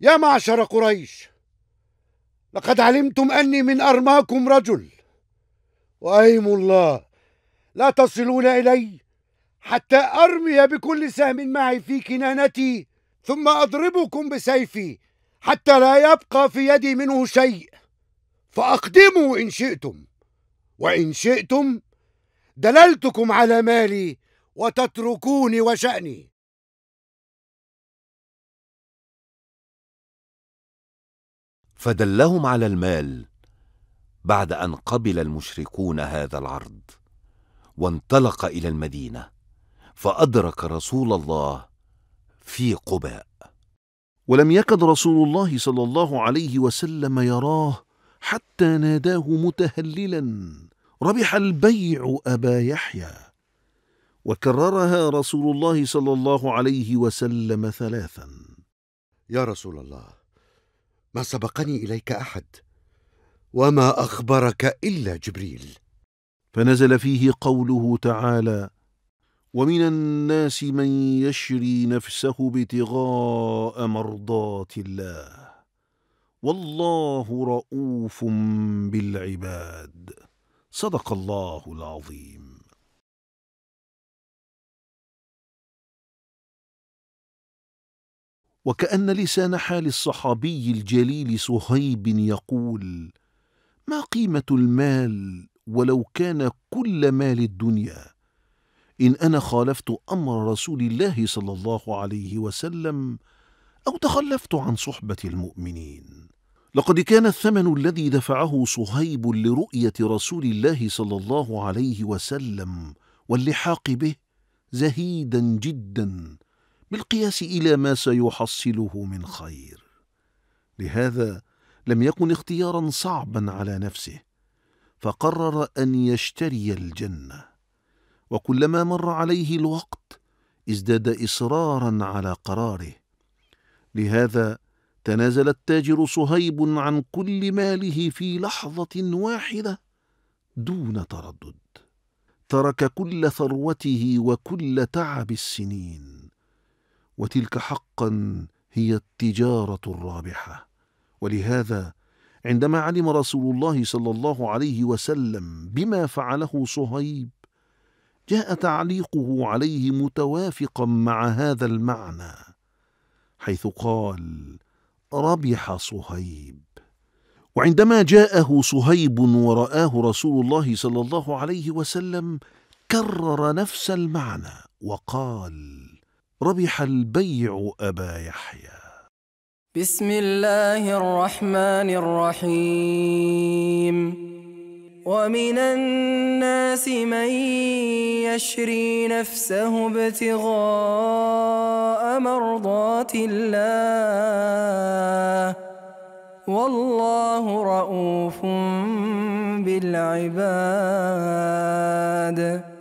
يا معشر قريش لقد علمتم أني من أرماكم رجل وأيم الله لا تصلون إلي حتى أرمي بكل سهم معي في كنانتي ثم أضربكم بسيفي حتى لا يبقى في يدي منه شيء فأقدموا إن شئتم وإن شئتم دللتكم على مالي وتتركوني وشأني فدلهم على المال بعد أن قبل المشركون هذا العرض وانطلق إلى المدينة فأدرك رسول الله في قباء ولم يكد رسول الله صلى الله عليه وسلم يراه حتى ناداه متهللا ربح البيع أبا يحيى وكررها رسول الله صلى الله عليه وسلم ثلاثا يا رسول الله ما سبقني إليك أحد وما أخبرك إلا جبريل فنزل فيه قوله تعالى ومن الناس من يشري نفسه ابتغاء مرضات الله والله رؤوف بالعباد صدق الله العظيم وكأن لسان حال الصحابي الجليل صهيب يقول ما قيمة المال ولو كان كل مال الدنيا إن أنا خالفت أمر رسول الله صلى الله عليه وسلم أو تخلفت عن صحبة المؤمنين لقد كان الثمن الذي دفعه صهيب لرؤيه رسول الله صلى الله عليه وسلم واللحاق به زهيدا جدا بالقياس الى ما سيحصله من خير لهذا لم يكن اختيارا صعبا على نفسه فقرر ان يشتري الجنه وكلما مر عليه الوقت ازداد اصرارا على قراره لهذا تنازل التاجر صهيب عن كل ماله في لحظة واحدة دون تردد ترك كل ثروته وكل تعب السنين وتلك حقا هي التجارة الرابحة ولهذا عندما علم رسول الله صلى الله عليه وسلم بما فعله صهيب جاء تعليقه عليه متوافقا مع هذا المعنى حيث قال ربح صهيب وعندما جاءه صهيب ورآه رسول الله صلى الله عليه وسلم كرر نفس المعنى وقال ربح البيع أبا يحيى بسم الله الرحمن الرحيم ومن الناس من يشري نفسه ابتغاء مرضات الله والله رؤوف بالعباد